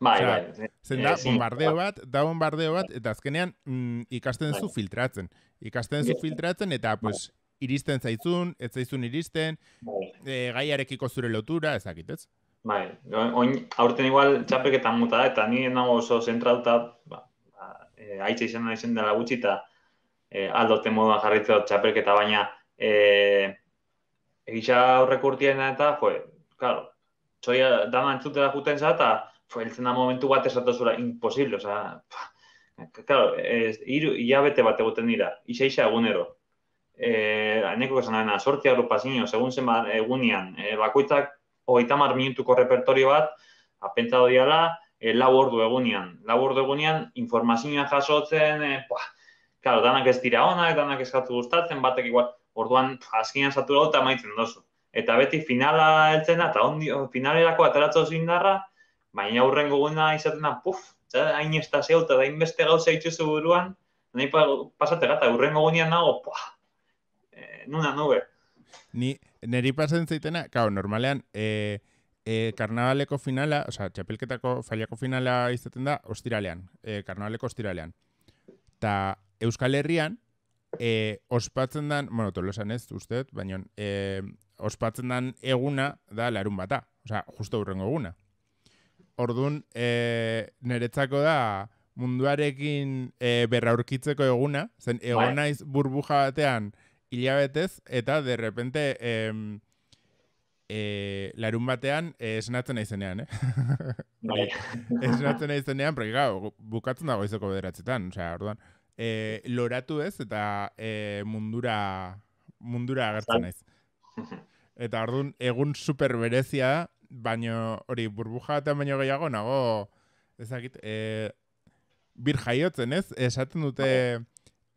Bai, bai. Zen eh, bombardeo bat, da bombardeo bat, eta azkenean mm, ikasten zu bai. filtratzen. Ikasten zu bai. filtratzen, eta pues, bai. iristen zaitzun ez zaizun iristen, e, gaiarekiko zure lotura, ezakit, ez? Bai, oin, aurten igual txapeketan muta da, eta ni nago oso zentrauta, ba, ba, e, izan da izan dela gutxi, eta e, aldote moduan jarritzen dut baina e, egisa aurreko urtien eta, jo, klaro, txoia dama entzutela juten za, eta fue el momentu bat esatu imposible, o sea, claro, iru, iabete bat egoten dira, isa isa egunero, Eh, aneko sortia segun zen egunian, e, eh, bakoitzak, hogeita minutuko repertorio bat, apentzado ah, diala, eh lau ordu egunian, lau ordu egunian, informazioa jasotzen, e, pua, claro, danak ez dira ona, danak eskatu gustatzen, batek igual, orduan, askian saturatu ta amaitzen dozu. Eta beti finala heltzen da, eta ondio, finalerako ateratzen zindarra, baina urrengo guna izaten da, puf, hain ez da zehuta, da inbeste gauza itxuzu buruan, nahi pa, pasatera, eta aurrengo gunean nago, puf, e, nuna nube. Ni, neri pasatzen zaitena, kao, normalean, e, e, karnabaleko finala, oza, sea, txapelketako faliako finala izaten da, ostiralean, e, karnabaleko ostiralean. Ta Euskal Herrian, e, ospatzen dan, bueno, tolosan ez, usteet, baina, e, ospatzen dan eguna da larun bata. Osa, justo urrengo eguna. Orduan, e, neretzako da munduarekin e, berraurkitzeko eguna, zen bai. egonaiz burbuja batean hilabetez, eta de repente e, e, larun batean e, esnatzen aizenean, eh? Bai. [LAUGHS] esnatzen aizenean, proki gau, bukatzen da goizeko bederatzetan, o sea, orduan, e, loratu ez eta e, mundura mundura agertzen bai. aiz. Eta orduan, egun super berezia da, baino hori burbuja baino gehiago nago e, bir jaiotzen ez esaten dute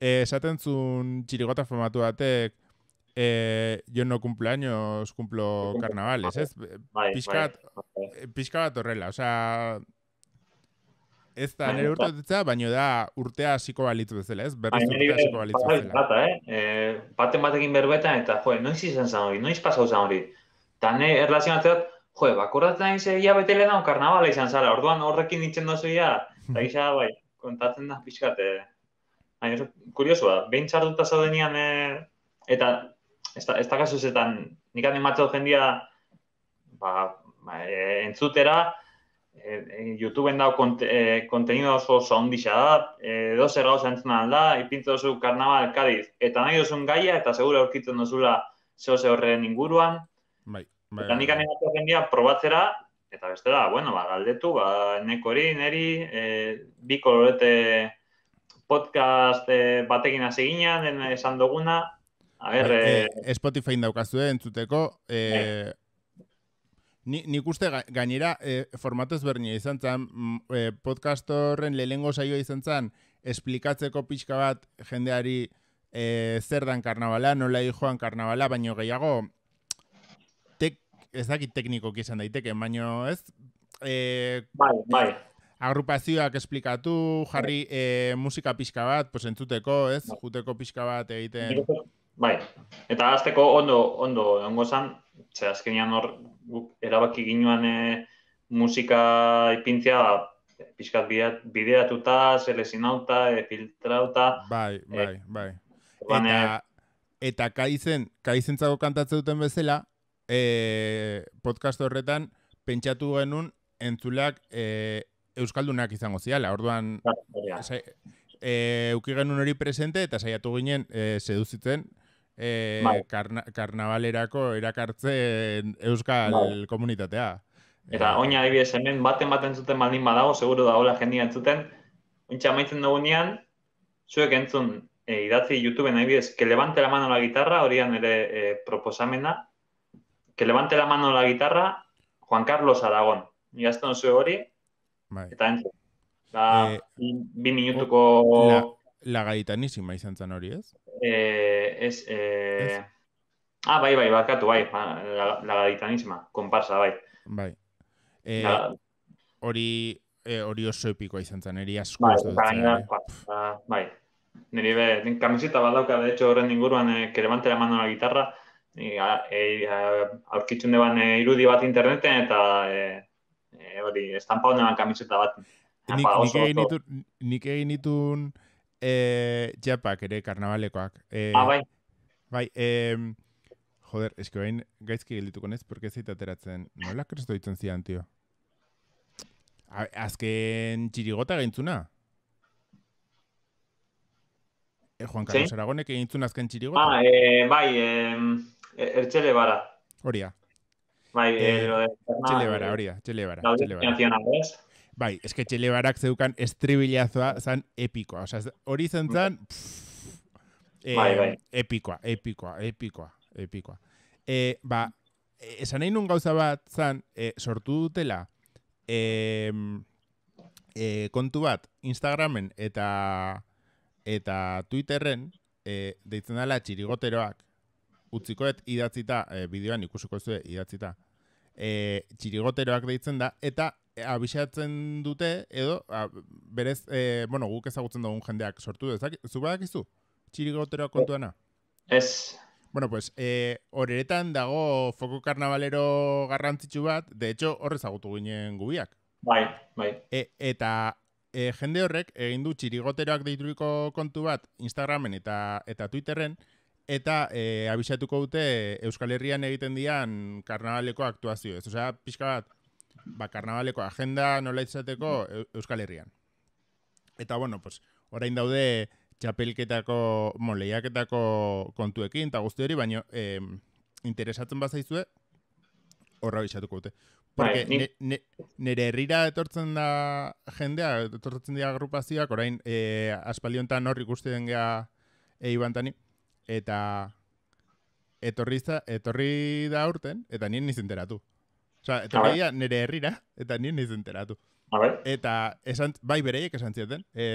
e, esaten zuen txirigota formatu batek e, eh, jo no cumpleaños cumplo carnavales ez bai, bai, bai. pixka bat horrela osea Ez da, nire baino da urtea hasiko balitz bezala, ez? Berriz urtea hasiko balitz eh? E, batekin berbetan, eta jo, noiz izan zan hori, noiz pasau zan hori. Eta ne, erlazio jo, bakurratzen egin zehia bete lehen karnabala izan zara, orduan horrekin ditzen da hmm. eta gisa, bai, kontatzen da pixkate. Eh. Baina, kurioso da, behin txartuta zaudenian, e, eh, eta ez da kasu zetan, nik animatzen jendia, ba, ba e, entzutera, e, YouTubeen dago e, kontenido oso oso ondisa da, e, dozer gauza entzuna alda, ipintzen duzu karnabal kadiz, eta nahi duzun gaia, eta segura aurkitzen duzula zehose horren inguruan, bai. Bai, eta nik bai. anegatzen dira probatzera, eta bestera, bueno, ba, galdetu, ba, nekori, neri, e, bi kolorete podcast e, batekin hasi den esan duguna. A ber, bai, eh, Spotify indaukaztu da, entzuteko. E, nik uste gainera e, formatu ezberdina izan zen, e, podcast horren lehengo saioa izan zen, esplikatzeko pixka bat jendeari e, zer dan karnabala, nola joan karnabala, baino gehiago ez dakit tekniko kizan daiteke, baino ez... E, bai, bai. Agrupazioak esplikatu, jarri e, musika pixka bat, pues entzuteko, ez? Bai. Juteko pixka bat egiten... Bai, eta azteko ondo, ondo, ondo zan, ze azkenian hor, erabaki ginoan e, musika ipintzia da, pixkat bideatuta, selezinauta, e, filtrauta... Bai, bai, bai. Eta, eta kaizen, kaizen kantatzen duten bezala, e, podcast horretan pentsatu genuen entzulak e, euskaldunak izango ziala. Orduan e, euki hori presente eta saiatu ginen e, seduzitzen e, bai. karna, karnabalerako erakartzen euskal bai. komunitatea. Eta e, oina adibidez hemen baten baten zuten baldin badago, seguru da hola jendia entzuten. Ontsa amaitzen dugunean zuek entzun e, idatzi YouTubeen adibidez, que levante la mano la guitarra, horian ere e, proposamena, que levante la mano la guitarra Juan Carlos Aragón. Y está hori. Bai. Eta entzun. Ba, eh, bi minutuko... Oh, la, la gaitanísima izan zen hori, ez? Eh, es, eh... Ah, bai, bai, bakatu, bai. bai ba, la, la gaitanísima, komparsa, bai. Bai. Eh, Hori e, hori oso epikoa izan zan, eri asko. Bai, eta eh. bai. Niri be, kamiseta bat de hecho, horren inguruan, eh, kere mano la guitarra, aurkitzen deban eh, irudi bat interneten eta eh, eh, hori, e, e, estampa honen kamiseta bat. Nik, egin nitun e, ere karnabalekoak. E, bai. Bai, e, joder, eski bain gaizki geldituko nez, porque ez ateratzen. Nola kresto ditzen zian, tio? azken txirigota Azken txirigota gaintzuna? Eh, Juan Carlos sí? Aragonek egin zuen azken txirigo. Ah, e, bai, e, eh, ertxele bara. Horia. Bai, e, e, txele bara, horia, txele bara. Bai, eske txele barak zeukan estribilazoa zan epikoa. Osa, hori zen zan... Bai, bai. Epikoa, epikoa, epikoa, epikoa. E, ba, esan nahi nun gauza bat zan e, sortu dutela e, e, kontu bat Instagramen eta eta Twitterren e, deitzen dela txirigoteroak utzikoet idatzita e, bideoan ikusiko zue idatzita e, txirigoteroak deitzen da eta abisatzen dute edo berez e, bueno, guk ezagutzen dugun jendeak sortu dezak zu izu? txirigoteroak kontuana? Ez Bueno, pues, eh, horretan dago foko karnabalero garrantzitsu bat, de hecho, horrezagutu ginen gubiak. Bai, bai. E, eta E, jende horrek egin du txirigoteroak deituriko kontu bat Instagramen eta eta Twitterren eta e, abisatuko dute Euskal Herrian egiten dian karnabaleko aktuazio. Ez osea, pixka bat, ba, karnabaleko agenda nola izateko Euskal Herrian. Eta bueno, pues, orain daude txapelketako, moleiaketako kontuekin, eta guzti hori, baina e, interesatzen bazaizue, horra abisatuko dute. Porque nire herrira etortzen da jendea, etortzen dira agrupazioak, orain e, eh, aspaldiontan hor ikusti den gea eibantani, eta etorri, etorri da urten, eta nien nizen teratu. Osea, etorri nire herrira, eta nien nizen teratu. Eta esant, bai bereiek esan zieten, e,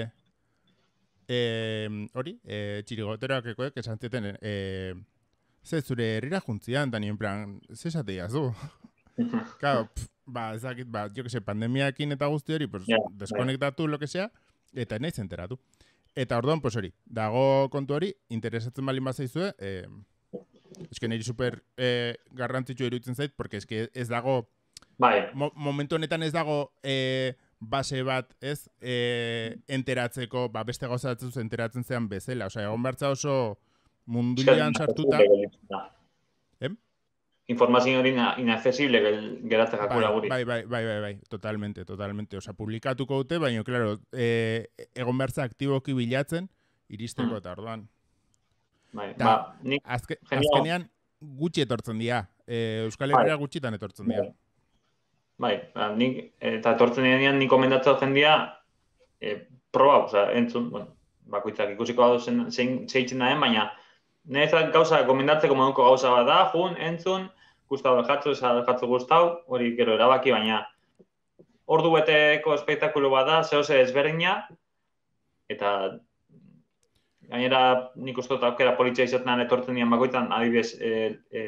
eh, hori, e, eh, txirigoteroak ekoek esan zieten, e, ze zure herrira juntzian, eta nien plan, ze zu? claro, pff, ba, ba, jo pandemiakin eta guzti hori, pues, yeah, deskonektatu, yeah. lo que sea, eta nahi zenteratu. Eta orduan, pues hori, dago kontu hori, interesatzen bali mazaizue, eh, eske super eh, garrantzitsu iruditzen zait, porque eske ez dago, bai. Mo momentu honetan ez dago, eh, base bat, ez, e, enteratzeko, ba, beste gozatzen enteratzen zean bezala. Osa, egon bertza oso munduian sartuta informazio hori inaccesible geratzen jakura bai, guri. Bai, bai, bai, bai, bai, totalmente, totalmente. Osa, publikatuko dute, baina, klaro, e, egon behar bilatzen, iristeko hmm. eta orduan. Bai, ba, nik, Azkenean, gutxi etortzen dira. E, Euskal Herria bai. gutxitan etortzen dira. Bai, bai ba, nik, eta etortzen dira, nik komendatzen eh, jendia, e, proba, oza, entzun, bueno, bakoitzak ikusiko da zein, zein, zein, baina Nezat gauza, gomendatzeko moduko gauza bat da, jun, entzun, Gustau Elkatzu, esan Gustau, hori gero erabaki baina. Ordu beteko espektakulu bat da, zeho ze ezberdina, eta gainera nik uste eta aukera politxea izatenan etortzen dian bakoitan, adibidez, e, e,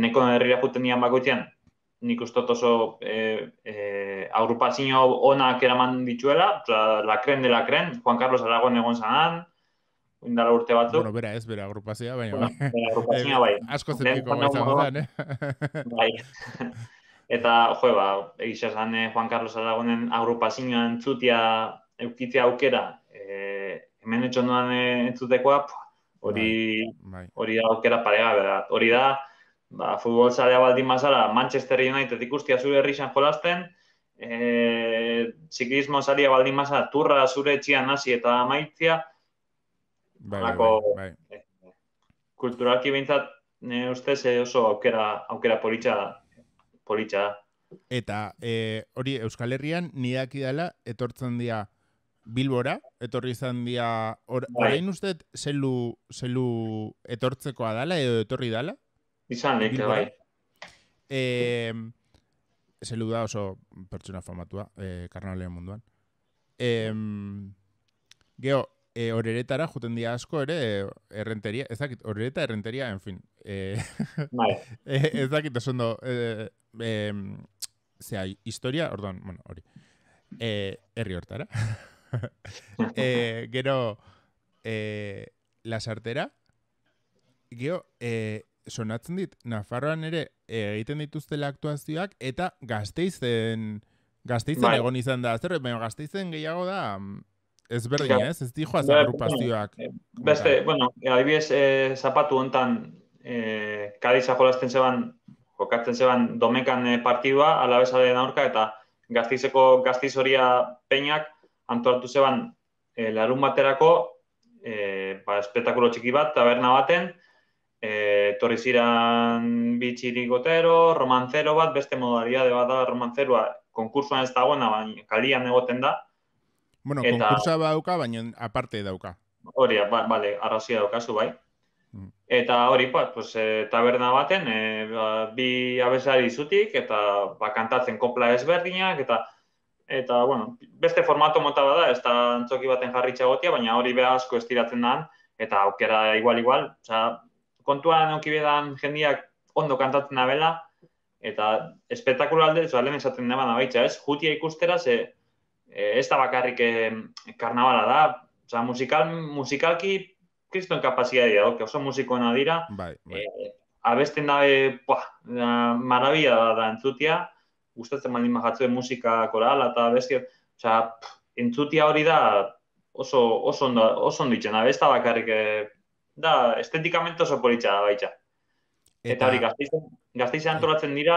eneko herrira juten dian nik uste oso e, e, agrupazio onak eraman dituela, la lakren de lakren, Juan Carlos Aragon egon zanan, indala urte batzu. Bueno, bera ez, bera agrupazia, baina bai. Bera agrupazia, eh, bai. Asko zentiko eh. bai zago da, ne? Bai. Eta, jo, ba, egizaz eh, Juan Carlos Aragonen agrupazioan entzutia eukitea aukera, e, hemen etxon duan entzutekoa, hori bai, bai. da aukera parega, bera. Hori da, ba, futbol zalea baldin mazara, Manchester United ikustia zure herri jolasten, jolazten, E, ziklismo baldin mazara, turra zure txian nazi eta maizia Bai, bai, bai, bai. kulturalki bintzat uste, ustez eh, oso aukera, aukera politxa, politxa. Eta e, hori Euskal Herrian nideak idala etortzen dira Bilbora, etorri izan dira, or, bai. ustez zelu, zelu etortzekoa dala edo etorri dala? Izan leke, bai. E, zelu da oso pertsona famatua, e, eh, karnalean munduan. E, geo, e, eh, horeretara juten dira asko ere eh, errenteria, ezakit, horereta errenteria, en fin. E, eh, [LAUGHS] bai. e, ezakit, oso ondo, e, e, zea, historia, orduan, bueno, hori, e, herri hortara. [LAUGHS] e, gero, e, lasartera, gero, e, sonatzen dit, Nafarroan ere egiten dituztela aktuazioak eta gazteizen, gazteizen bai. egon izan da, zer, baina gazteizen gehiago da, mm, ez berdin, ez? Ez agrupazioak. Beste, bueno, adibidez, eh, zapatu hontan eh, jolasten zeban, jokatzen zeban domekan eh, partidua, alabesa den aurka, eta gaztizeko gaztizoria Peñak peinak, hartu zeban eh, larun baterako, eh, ba, espetakulo txiki bat, taberna baten, eh torri ziran bitxirik bat, beste modalitate de bat da romantzeroa, konkursuan ez dagoena, baina kalian egoten da, Bueno, eta... konkursa dauka, baina aparte dauka. Hori, ba, bale, arrazia daukazu, bai. Mm. Eta hori, ba, pues, e, taberna baten, e, ba, bi abezari zutik, eta ba, kantatzen kopla ezberdinak, eta, eta bueno, beste formato mota bada, ez da antzoki baten jarritxa gotia, baina hori beha asko estiratzen da, eta aukera igual-igual, oza, kontuan onki bedan jendiak ondo kantatzen abela, eta espetakulo alde, oza, lehen esaten nema baitza, ez? Jutia ikustera, ze, eh, ez da bakarrik eh, karnavala da, oza, musikal, musikalki kriston kapazia dira, oso musikoena dira, bai, bai, Eh, abesten da, eh, da, marabia da, da entzutia, gustatzen mani mahatzue musika korala eta beste oza, entzutia hori da, oso, oso, onda, oso onditzen, abesta bakarrik, eh, da, estetikamente oso politxa da, baita Eta hori, gazteizean gazteize antolatzen dira,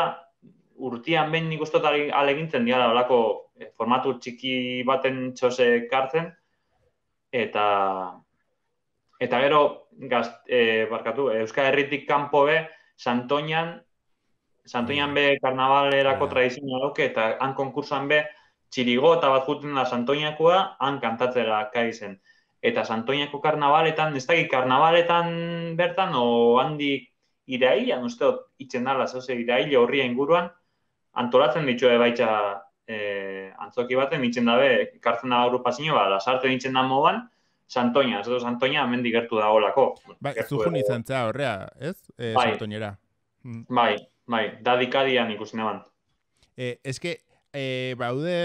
urtian behin nik ustotari alegintzen dira, olako Eh, formatu txiki baten txose kartzen, eta eta gero gazt, e, eh, barkatu, Euskal Herritik kanpo be, Santoñan Santoñan be karnabalerako ah. tradizioa duke eta han konkursan be txirigo eta bat juten da han kantatzera kai zen. Eta Santoñako karnavaletan, ez dakit karnabaletan bertan, o handi irailan, uste dut, itxen dala, zoze irail horrien guruan, antolatzen ditu baita e, antzoki baten nintzen dabe, ikartzen da grupa zinio, ba, lasarte nintzen da moduan, santoina ez santoina hemendi gertu dagoelako. Ba, ez du izan horrea, ez? E, bai. Santoñera. Mm. Bai, bai, dadikadian ikusten eban. E, ez que, e, baude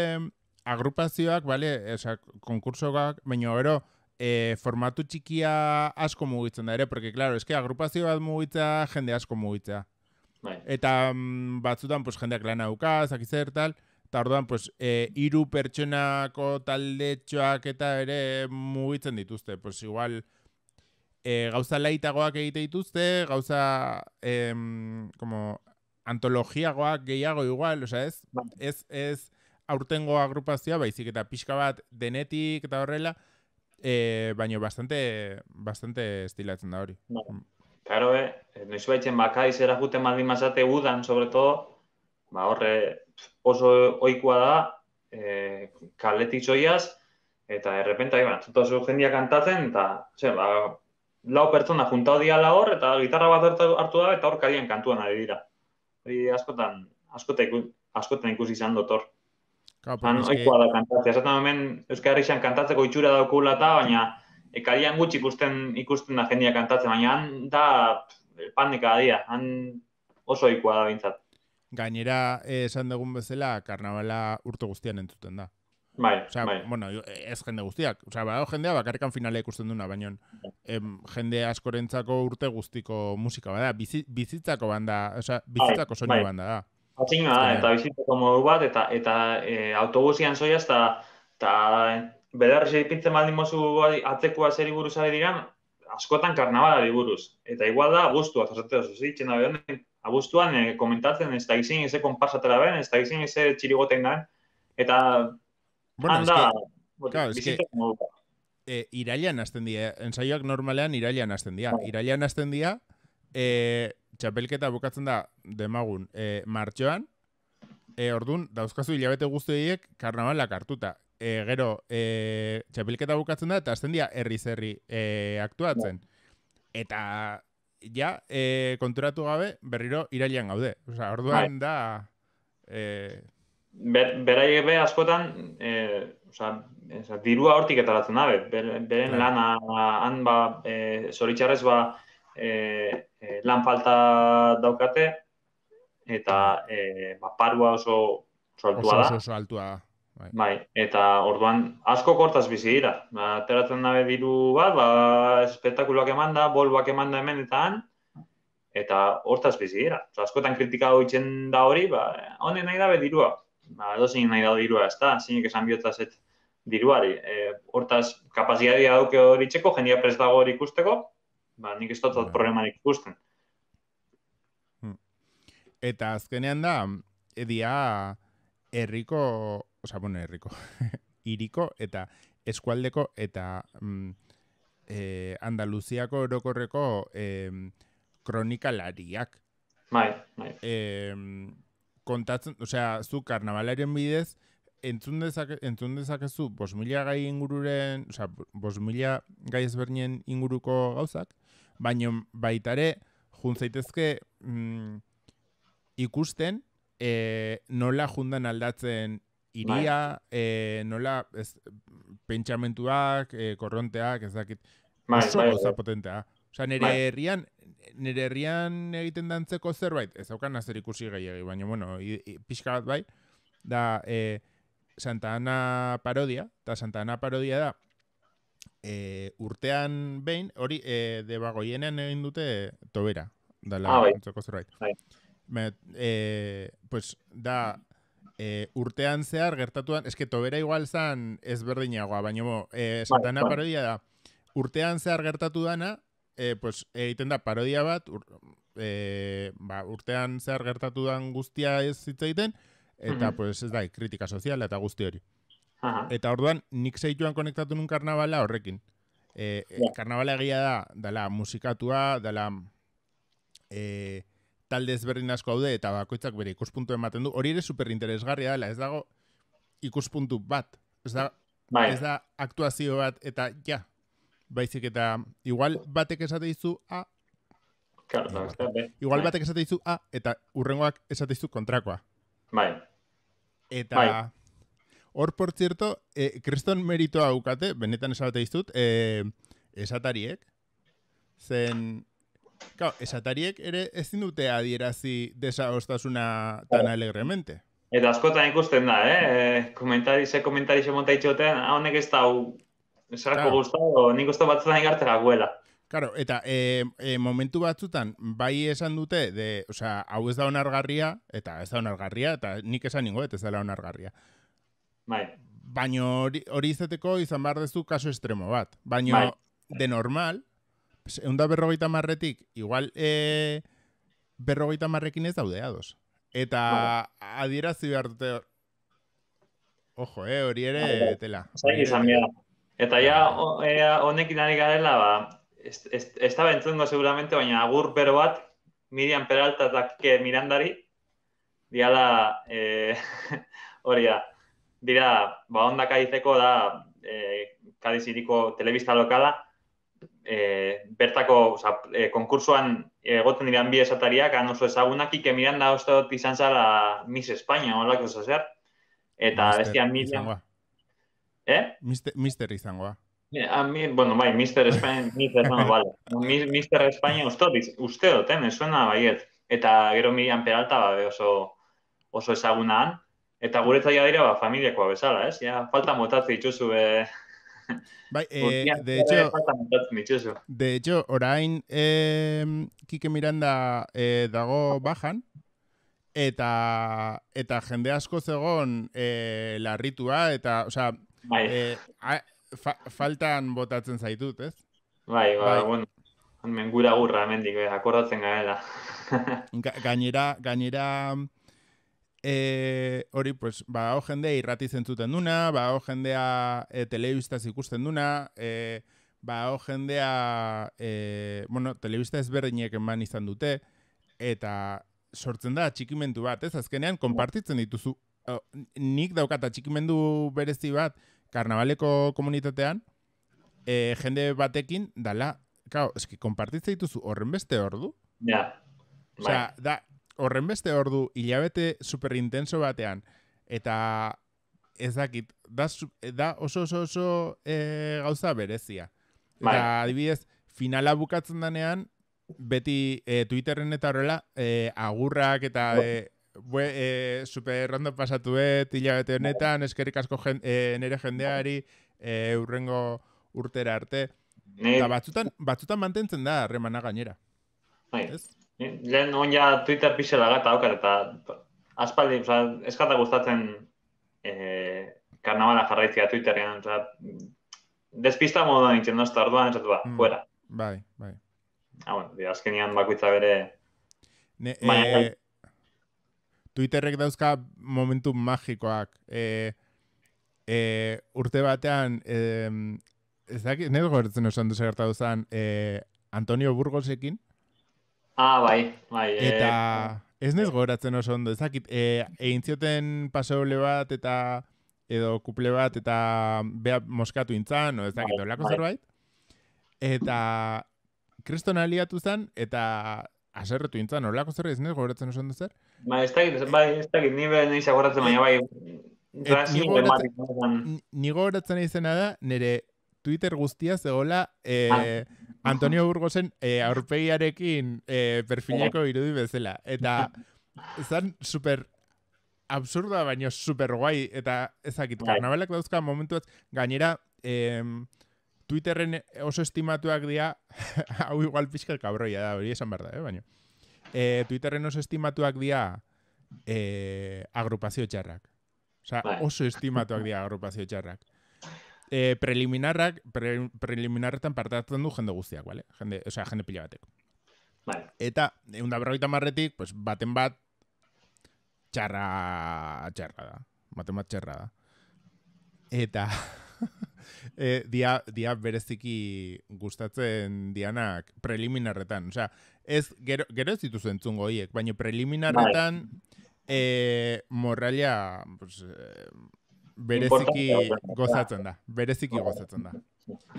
agrupazioak, bale, konkursoak, baina bero, e, formatu txikia asko mugitzen da ere, porque, claro, eske agrupazio bat mugitza, jende asko mugitza. Bai. Eta mm, batzutan, pues, jendeak lan zaki zer, tal, eta orduan, pues, e, eh, iru pertsonako talde txuak eta ere mugitzen dituzte. Pues, igual, e, gauza laitagoak egite dituzte, gauza e, como antologiagoak gehiago igual, oza, ez? Bai. Ez, ez, aurtengo agrupazioa, baizik eta pixka bat denetik eta horrela, e, eh, baina bastante, bastante estilatzen da hori. Ba. Karo, mm. eh, noizu baitzen baka izera juten maldimazate udan, todo, Ba, horre, oso oikua da e, kaletik zoiaz, eta errepenta, bat, zuta zu jendia kantatzen, eta, ba, lau pertsona junta diala hor, eta gitarra bat hartu, hartu da, eta hor kalien kantuan ari dira. Hori askotan, askotan, askotan ikusi izan dotor. Han oikoa da kantatzea, esaten hemen Euskarri kantatzeko itxura da okulata, baina ekalian gutxi ikusten ikusten da jendia kantatzen, baina han da pandeka adia, han oso oikoa da bintzat gainera eh, esan dugun bezala karnabala urte guztian entzuten da. Bai, o bai. Bueno, eh, ez jende guztiak. O sea, ba, jendea bakarrikan finale ikusten duna, baina bai. jende askorentzako urte guztiko musika bada. bizitzako banda, o bai, bizitzako bai, banda da. Atzin gara, eta bizitzako modu bat, eta, eta e, autobusian soiaz, eta eh, bedar ezer dipintzen baldin mozu bai, atzekua zer iburuz ari askotan karnabala diguruz, Eta igual da, guztu, azazatea, zizitzen da, abuztuan eh, komentatzen, ez da izin eze konpasatela ben, ez da izin eze txirigoten gan, eta bueno, handa, e, irailan azten ensaioak normalean irailan azten dira. Irailan azten eh, txapelketa bukatzen da demagun e, martxoan, e, ordun, dauzkazu hilabete guztu diek karnabalak hartuta. E, gero, e, txapelketa bukatzen da, eta azten herri herri zerri aktuatzen. Eta ja, e, konturatu gabe, berriro irailan gaude. Osa, orduan bai. da... E... Eh, Ber, berai askotan, e, eh, osa, osa, dirua hortik etaratzen da. Ber, beren Hai. lan han ba, e, zoritxarrez ba, e, lan falta daukate, eta e, ba, parua oso, oso altua Bai. bai. eta orduan asko kortaz bizi dira. Ba, ateratzen dabe diru bat, ba, espektakuloak eman da, bolboak eman hemen eta eta hortaz bizi dira. Oso, askotan kritika hoitzen da hori, ba, honen nahi dabe dirua. Ba, edo zein nahi da dirua, ez da, zein esan diruari. E, hortaz, kapazitatea dauke hori txeko, jendia prestago hori ikusteko, ba, nik ez dut problema problemarik ikusten. Hmm. Eta azkenean da, edia herriko bueno, herriko, [LAUGHS] iriko eta eskualdeko eta mm, e, Andaluziako orokorreko e, kronikalariak. Bai, bai. E, kontatzen, osea, zu karnabalaren bidez, entzun entzun dezakezu 5000 gai ingururen, osea, 5000 gai ezberdinen inguruko gauzak, baino baitare juntzaitezke zaitezke mm, ikusten e, nola jundan aldatzen iria, e, eh, nola, ez, pentsamentuak, e, eh, korronteak, ez dakit, oso gauza potentea. Osa, nere herrian, nere herrian egiten dantzeko zerbait, ez dauken azer ikusi gehi baina, bueno, i, pixka bat bai, da, e, Santa Ana parodia, eta Santa Ana parodia da, e, urtean behin, hori, e, de egin dute tobera, dala, ah, bai. dantzeko zerbait. Bai. Me, eh, pues da e, urtean zehar gertatuan, eske tobera igual zan ezberdinagoa, berdinagoa, baina bo, eh, bai, satana bai. parodia da, urtean zehar gertatu dana, e, pues, egiten da parodia bat, ur, ba, urtean zehar gertatu dan guztia ez zitzaiten, eta pues, ez da, kritika soziala eta guzti hori. Eta orduan, nik zeituan konektatu nun karnabala horrekin. E, karnabala egia da, dala musikatua, dala... E, talde ezberdin asko haude eta bakoitzak bere ikuspuntu ematen du. Hori ere super superinteresgarria dela, ez dago ikuspuntu bat. Ez da, bai. ez da aktuazio bat eta ja, baizik eta igual batek esate dizu A. Claro, igual, bai. batek esate dizu A eta urrengoak esate dizu kontrakoa. Bai. Eta... Bai. Hor, por zirto, eh, kriston meritoa aukate, benetan esate dizut, eh, esatariek, zen Claro, esa ere ezin dute adierazi desagostasuna tan alegremente. Eta askotan ikusten da, eh? eh komentari, ze komentari ze monta itxotean, ah, haonek ez da, zerako claro. gustado, nik usta batzutan ingartera guela. Claro, eta e, e, momentu batzutan, bai esan dute, de, o hau ez da onargarria, eta ez da onargarria, eta nik esan ningu, ez da onargarria. Bai. Baina hori izateko izan behar dezu kaso extremo bat. Baina bai. de normal, eunda berrogeita marretik, igual e, berrogeita marrekin ez daude Eta vale. Ojo, eh, hori ere vale. tela. Zain izan Eta ja, eh, honekin ari garela, ba, ez, ez, seguramente, baina agur bero bat, Miriam Peralta eta Kike Mirandari, diala, eh, [LAUGHS] hori da, dira, ba, ondaka da, eh, kadiziriko telebista lokala, e, bertako, oza, e, konkursuan egoten diren bi esatariak, han oso ezagunak, ike da uste dut izan zara Miss España, horrek oso zer. Eta bestia Mister Izangoa. Eh? Mister, mister izangoa. Eh, a mi, bueno, bai, Mister España, [LAUGHS] Mister, no, vale. Mister España, uste dut, uste dut, eh, suena baiet. Eta gero milan Peralta, ba, oso, oso ezagunan. Eta guretzaia dira, ba, familiakoa bezala, ez? Ja, falta motatzi dituzu, eh, [LAUGHS] Bai, e, de, hecho, de hecho, orain eh, Kike Miranda eh, dago bajan eta eta jende asko zegon eh, larritua eta, o bai. eh, faltan botatzen zaitut, ez? Bai, ba, bai, bueno, hemen gura gurra, mendik, eh, akordatzen gara. [LAUGHS] gainera, gainera, e, hori, pues, ba, hau jendea irrati zentzuten duna, ba, jendea e, telebistaz ikusten duna, e, ba, hau jendea, e, bueno, telebista ezberdinek eman izan dute, eta sortzen da txikimendu bat, ez azkenean, konpartitzen dituzu. nik daukat atxikimendu berezi bat, karnavaleko komunitatean, e, jende batekin, dala, kau, eski, konpartitzen dituzu horren beste hor Ja, yeah. sea, bai. da, horren beste ordu hilabete superintenso batean eta ez dakit da, oso oso oso eh, gauza berezia. Bai. Eta adibidez, finala bukatzen danean beti e, Twitterren eta horrela eh, agurrak eta e, bue, e, super random pasatu hilabete honetan, eskerrik asko jen, nere jendeari e, urrengo urtera arte. Eta batzutan, batzutan mantentzen da harremana gainera. Bai. Ez? Lehen on ja Twitter pixe gata okar, eta aspaldi, oza, eskata gustatzen eh, karnavala jarraizia Twitterian, oza, despista modu nintzen nostra orduan, ez da, mm. fuera. Bai, bai. Ah, bueno, dira, azken bere... Baina, eh, bai. Twitterrek dauzka momentu magikoak. Eh, eh, urte batean, eh, ez da, nire gobertzen osan duzak eh, Antonio Burgosekin, Ah, bai, bai. Eh. Eta eh, ez nez gogoratzen oso ondo, ezakit, eh, egin zioten pasoble bat eta edo kuple bat eta bea moskatu intzan, no, ezakit, bai, olako bai. zerbait. Eta kreston aliatu zen eta aserretu intzan, olako zerbait, ez nez gogoratzen oso ondo zer? Ba, ez dakit, bai, ez dakit, nire behar nire zagoratzen baina bai. Nigo horretzen egin zena da, nire Twitter guztia zegoela eh, ah. Antonio Burgosen e, aurpegiarekin e, perfileko irudi bezala. Eta zan super absurda baino super guai. Eta ezakit, bai. karnabalak dauzka momentuaz gainera... E, Twitterren oso estimatuak dira, [LAUGHS] hau igual pixka kabroia da, hori esan da eh, baina. E, eh, Twitterren bai. oso estimatuak dira agrupazio txarrak. Osa, oso estimatuak dira agrupazio txarrak e, eh, preliminarrak, pre, preliminarretan partatzen du jende guztiak, bale? Jende, o sea, jende pila batek. Eta, egun da berroita marretik, pues, baten bat txarra, txarra da. Baten bat txarra da. Eta... [LAUGHS] E, dia, dia bereziki gustatzen dianak preliminarretan, osea, ez gero, gero ez dituzu entzungo baina preliminarretan eh morralla, pues, eh, bereziki gozatzen da. Bereziki gozatzen da.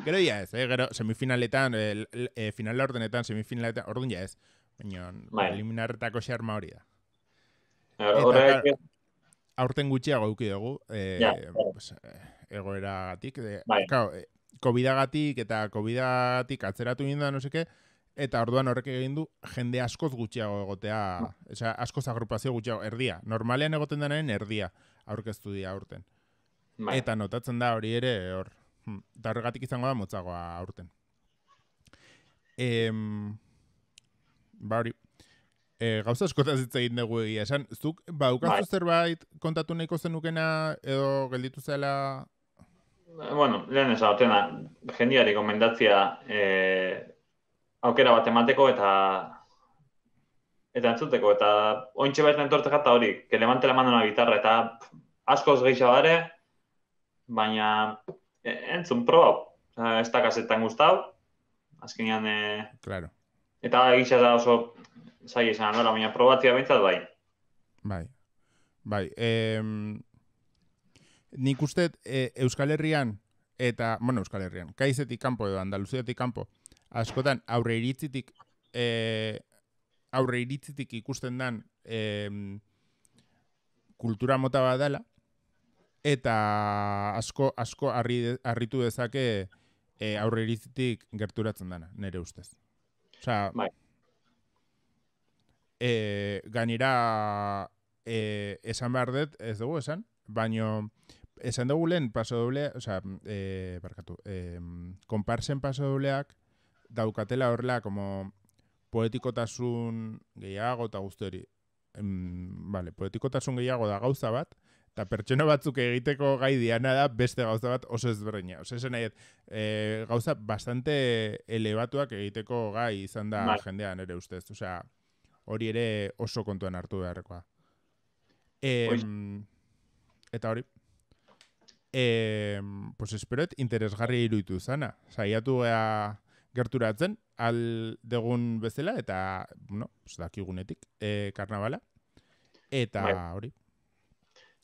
Gero ja ez, eh? gero semifinaletan, eh, eh, finala ordenetan, semifinaletan, orduan ja ez. Baina, bai. eliminarretako xarma hori da. Eta, aurten gutxiago duki dugu, eh, eh pues, eh, egoera gatik. Bai. Eh, covid gatik eta covid gatik atzeratu ginda, no seke, eta orduan horrek egin du jende askoz gutxiago egotea, mm. askoz agrupazio gutxiago, erdia. Normalean egoten denaren erdia aurkeztu dira aurten. Bai. Eta notatzen da hori ere, hor, da hmm, horregatik izango da motzagoa aurten. Em, ba hori, e, gauza eskotaz hitz egin dugu egia, esan, zuk, ba, bai. zerbait kontatu nahiko zenukena edo gelditu zela... Bueno, lehen ez hautena, jendiari gomendatzia e, aukera bat emateko eta eta entzuteko, eta ointxe bertan entortzak eta hori, kelemantela levante na gitarra, eta askoz gehiago dara, baina e, entzun proba, e, ez da kasetan guztau, azkenean... E, claro. Eta gisa da oso zai esan, nola, baina probatia bintzat bai. Bai, bai. Em, nik uste e, Euskal Herrian, eta, bueno, Euskal Herrian, kaizetik kanpo edo Andaluziatik kanpo, askotan aurre iritzitik aurre iritzitik ikusten dan kultura mota badala eta asko asko harritu dezake e, gerturatzen dana nere ustez. Osea bai. e, gainera e, esan behar dut, ez dugu esan, baino esan dugu lehen paso doble, osea eh barkatu, e, paso dobleak daukatela horrela como poetikotasun gehiago eta guzti hori. Em, vale, poetikotasun gehiago da gauza bat, Eta pertsona batzuk egiteko gai diana da beste gauza bat oso ezberdina. Ose, esan nahi, e, gauza bastante elebatuak egiteko gai izan da bai. jendean ere ustez. Osea, hori ere oso kontuan hartu beharrekoa. E, eta hori, e, pues esperoet interesgarri iruditu zana. Saiatu gea gerturatzen, al degun bezala, eta, bueno, pues dakigunetik, e, eh, karnabala. Eta bai. hori,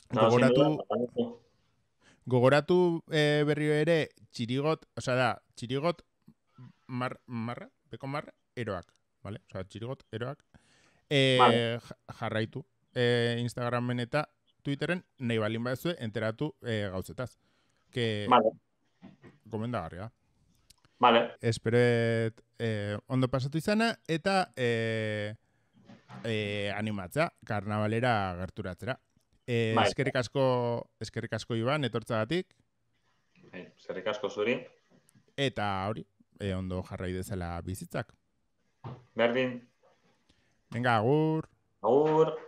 gogoratu, gogoratu eh, berri ere, txirigot, oza da, txirigot mar, marra, eroak, vale? Oza, txirigot, eroak, e, jarraitu e, Instagramen eta Twitteren, nahi balin badezue, enteratu e, gauzetaz. Ke, vale. Gomenda garria. Vale. eh, ondo pasatu izana eta eh, eh, animatza karnabalera gerturatzera. E, eskerrik asko, eskerrik asko Ivan etortzagatik. Bai, eskerrik asko zuri. Eta hori, e, ondo jarrai dezela bizitzak. Berdin. Venga, agur. Agur.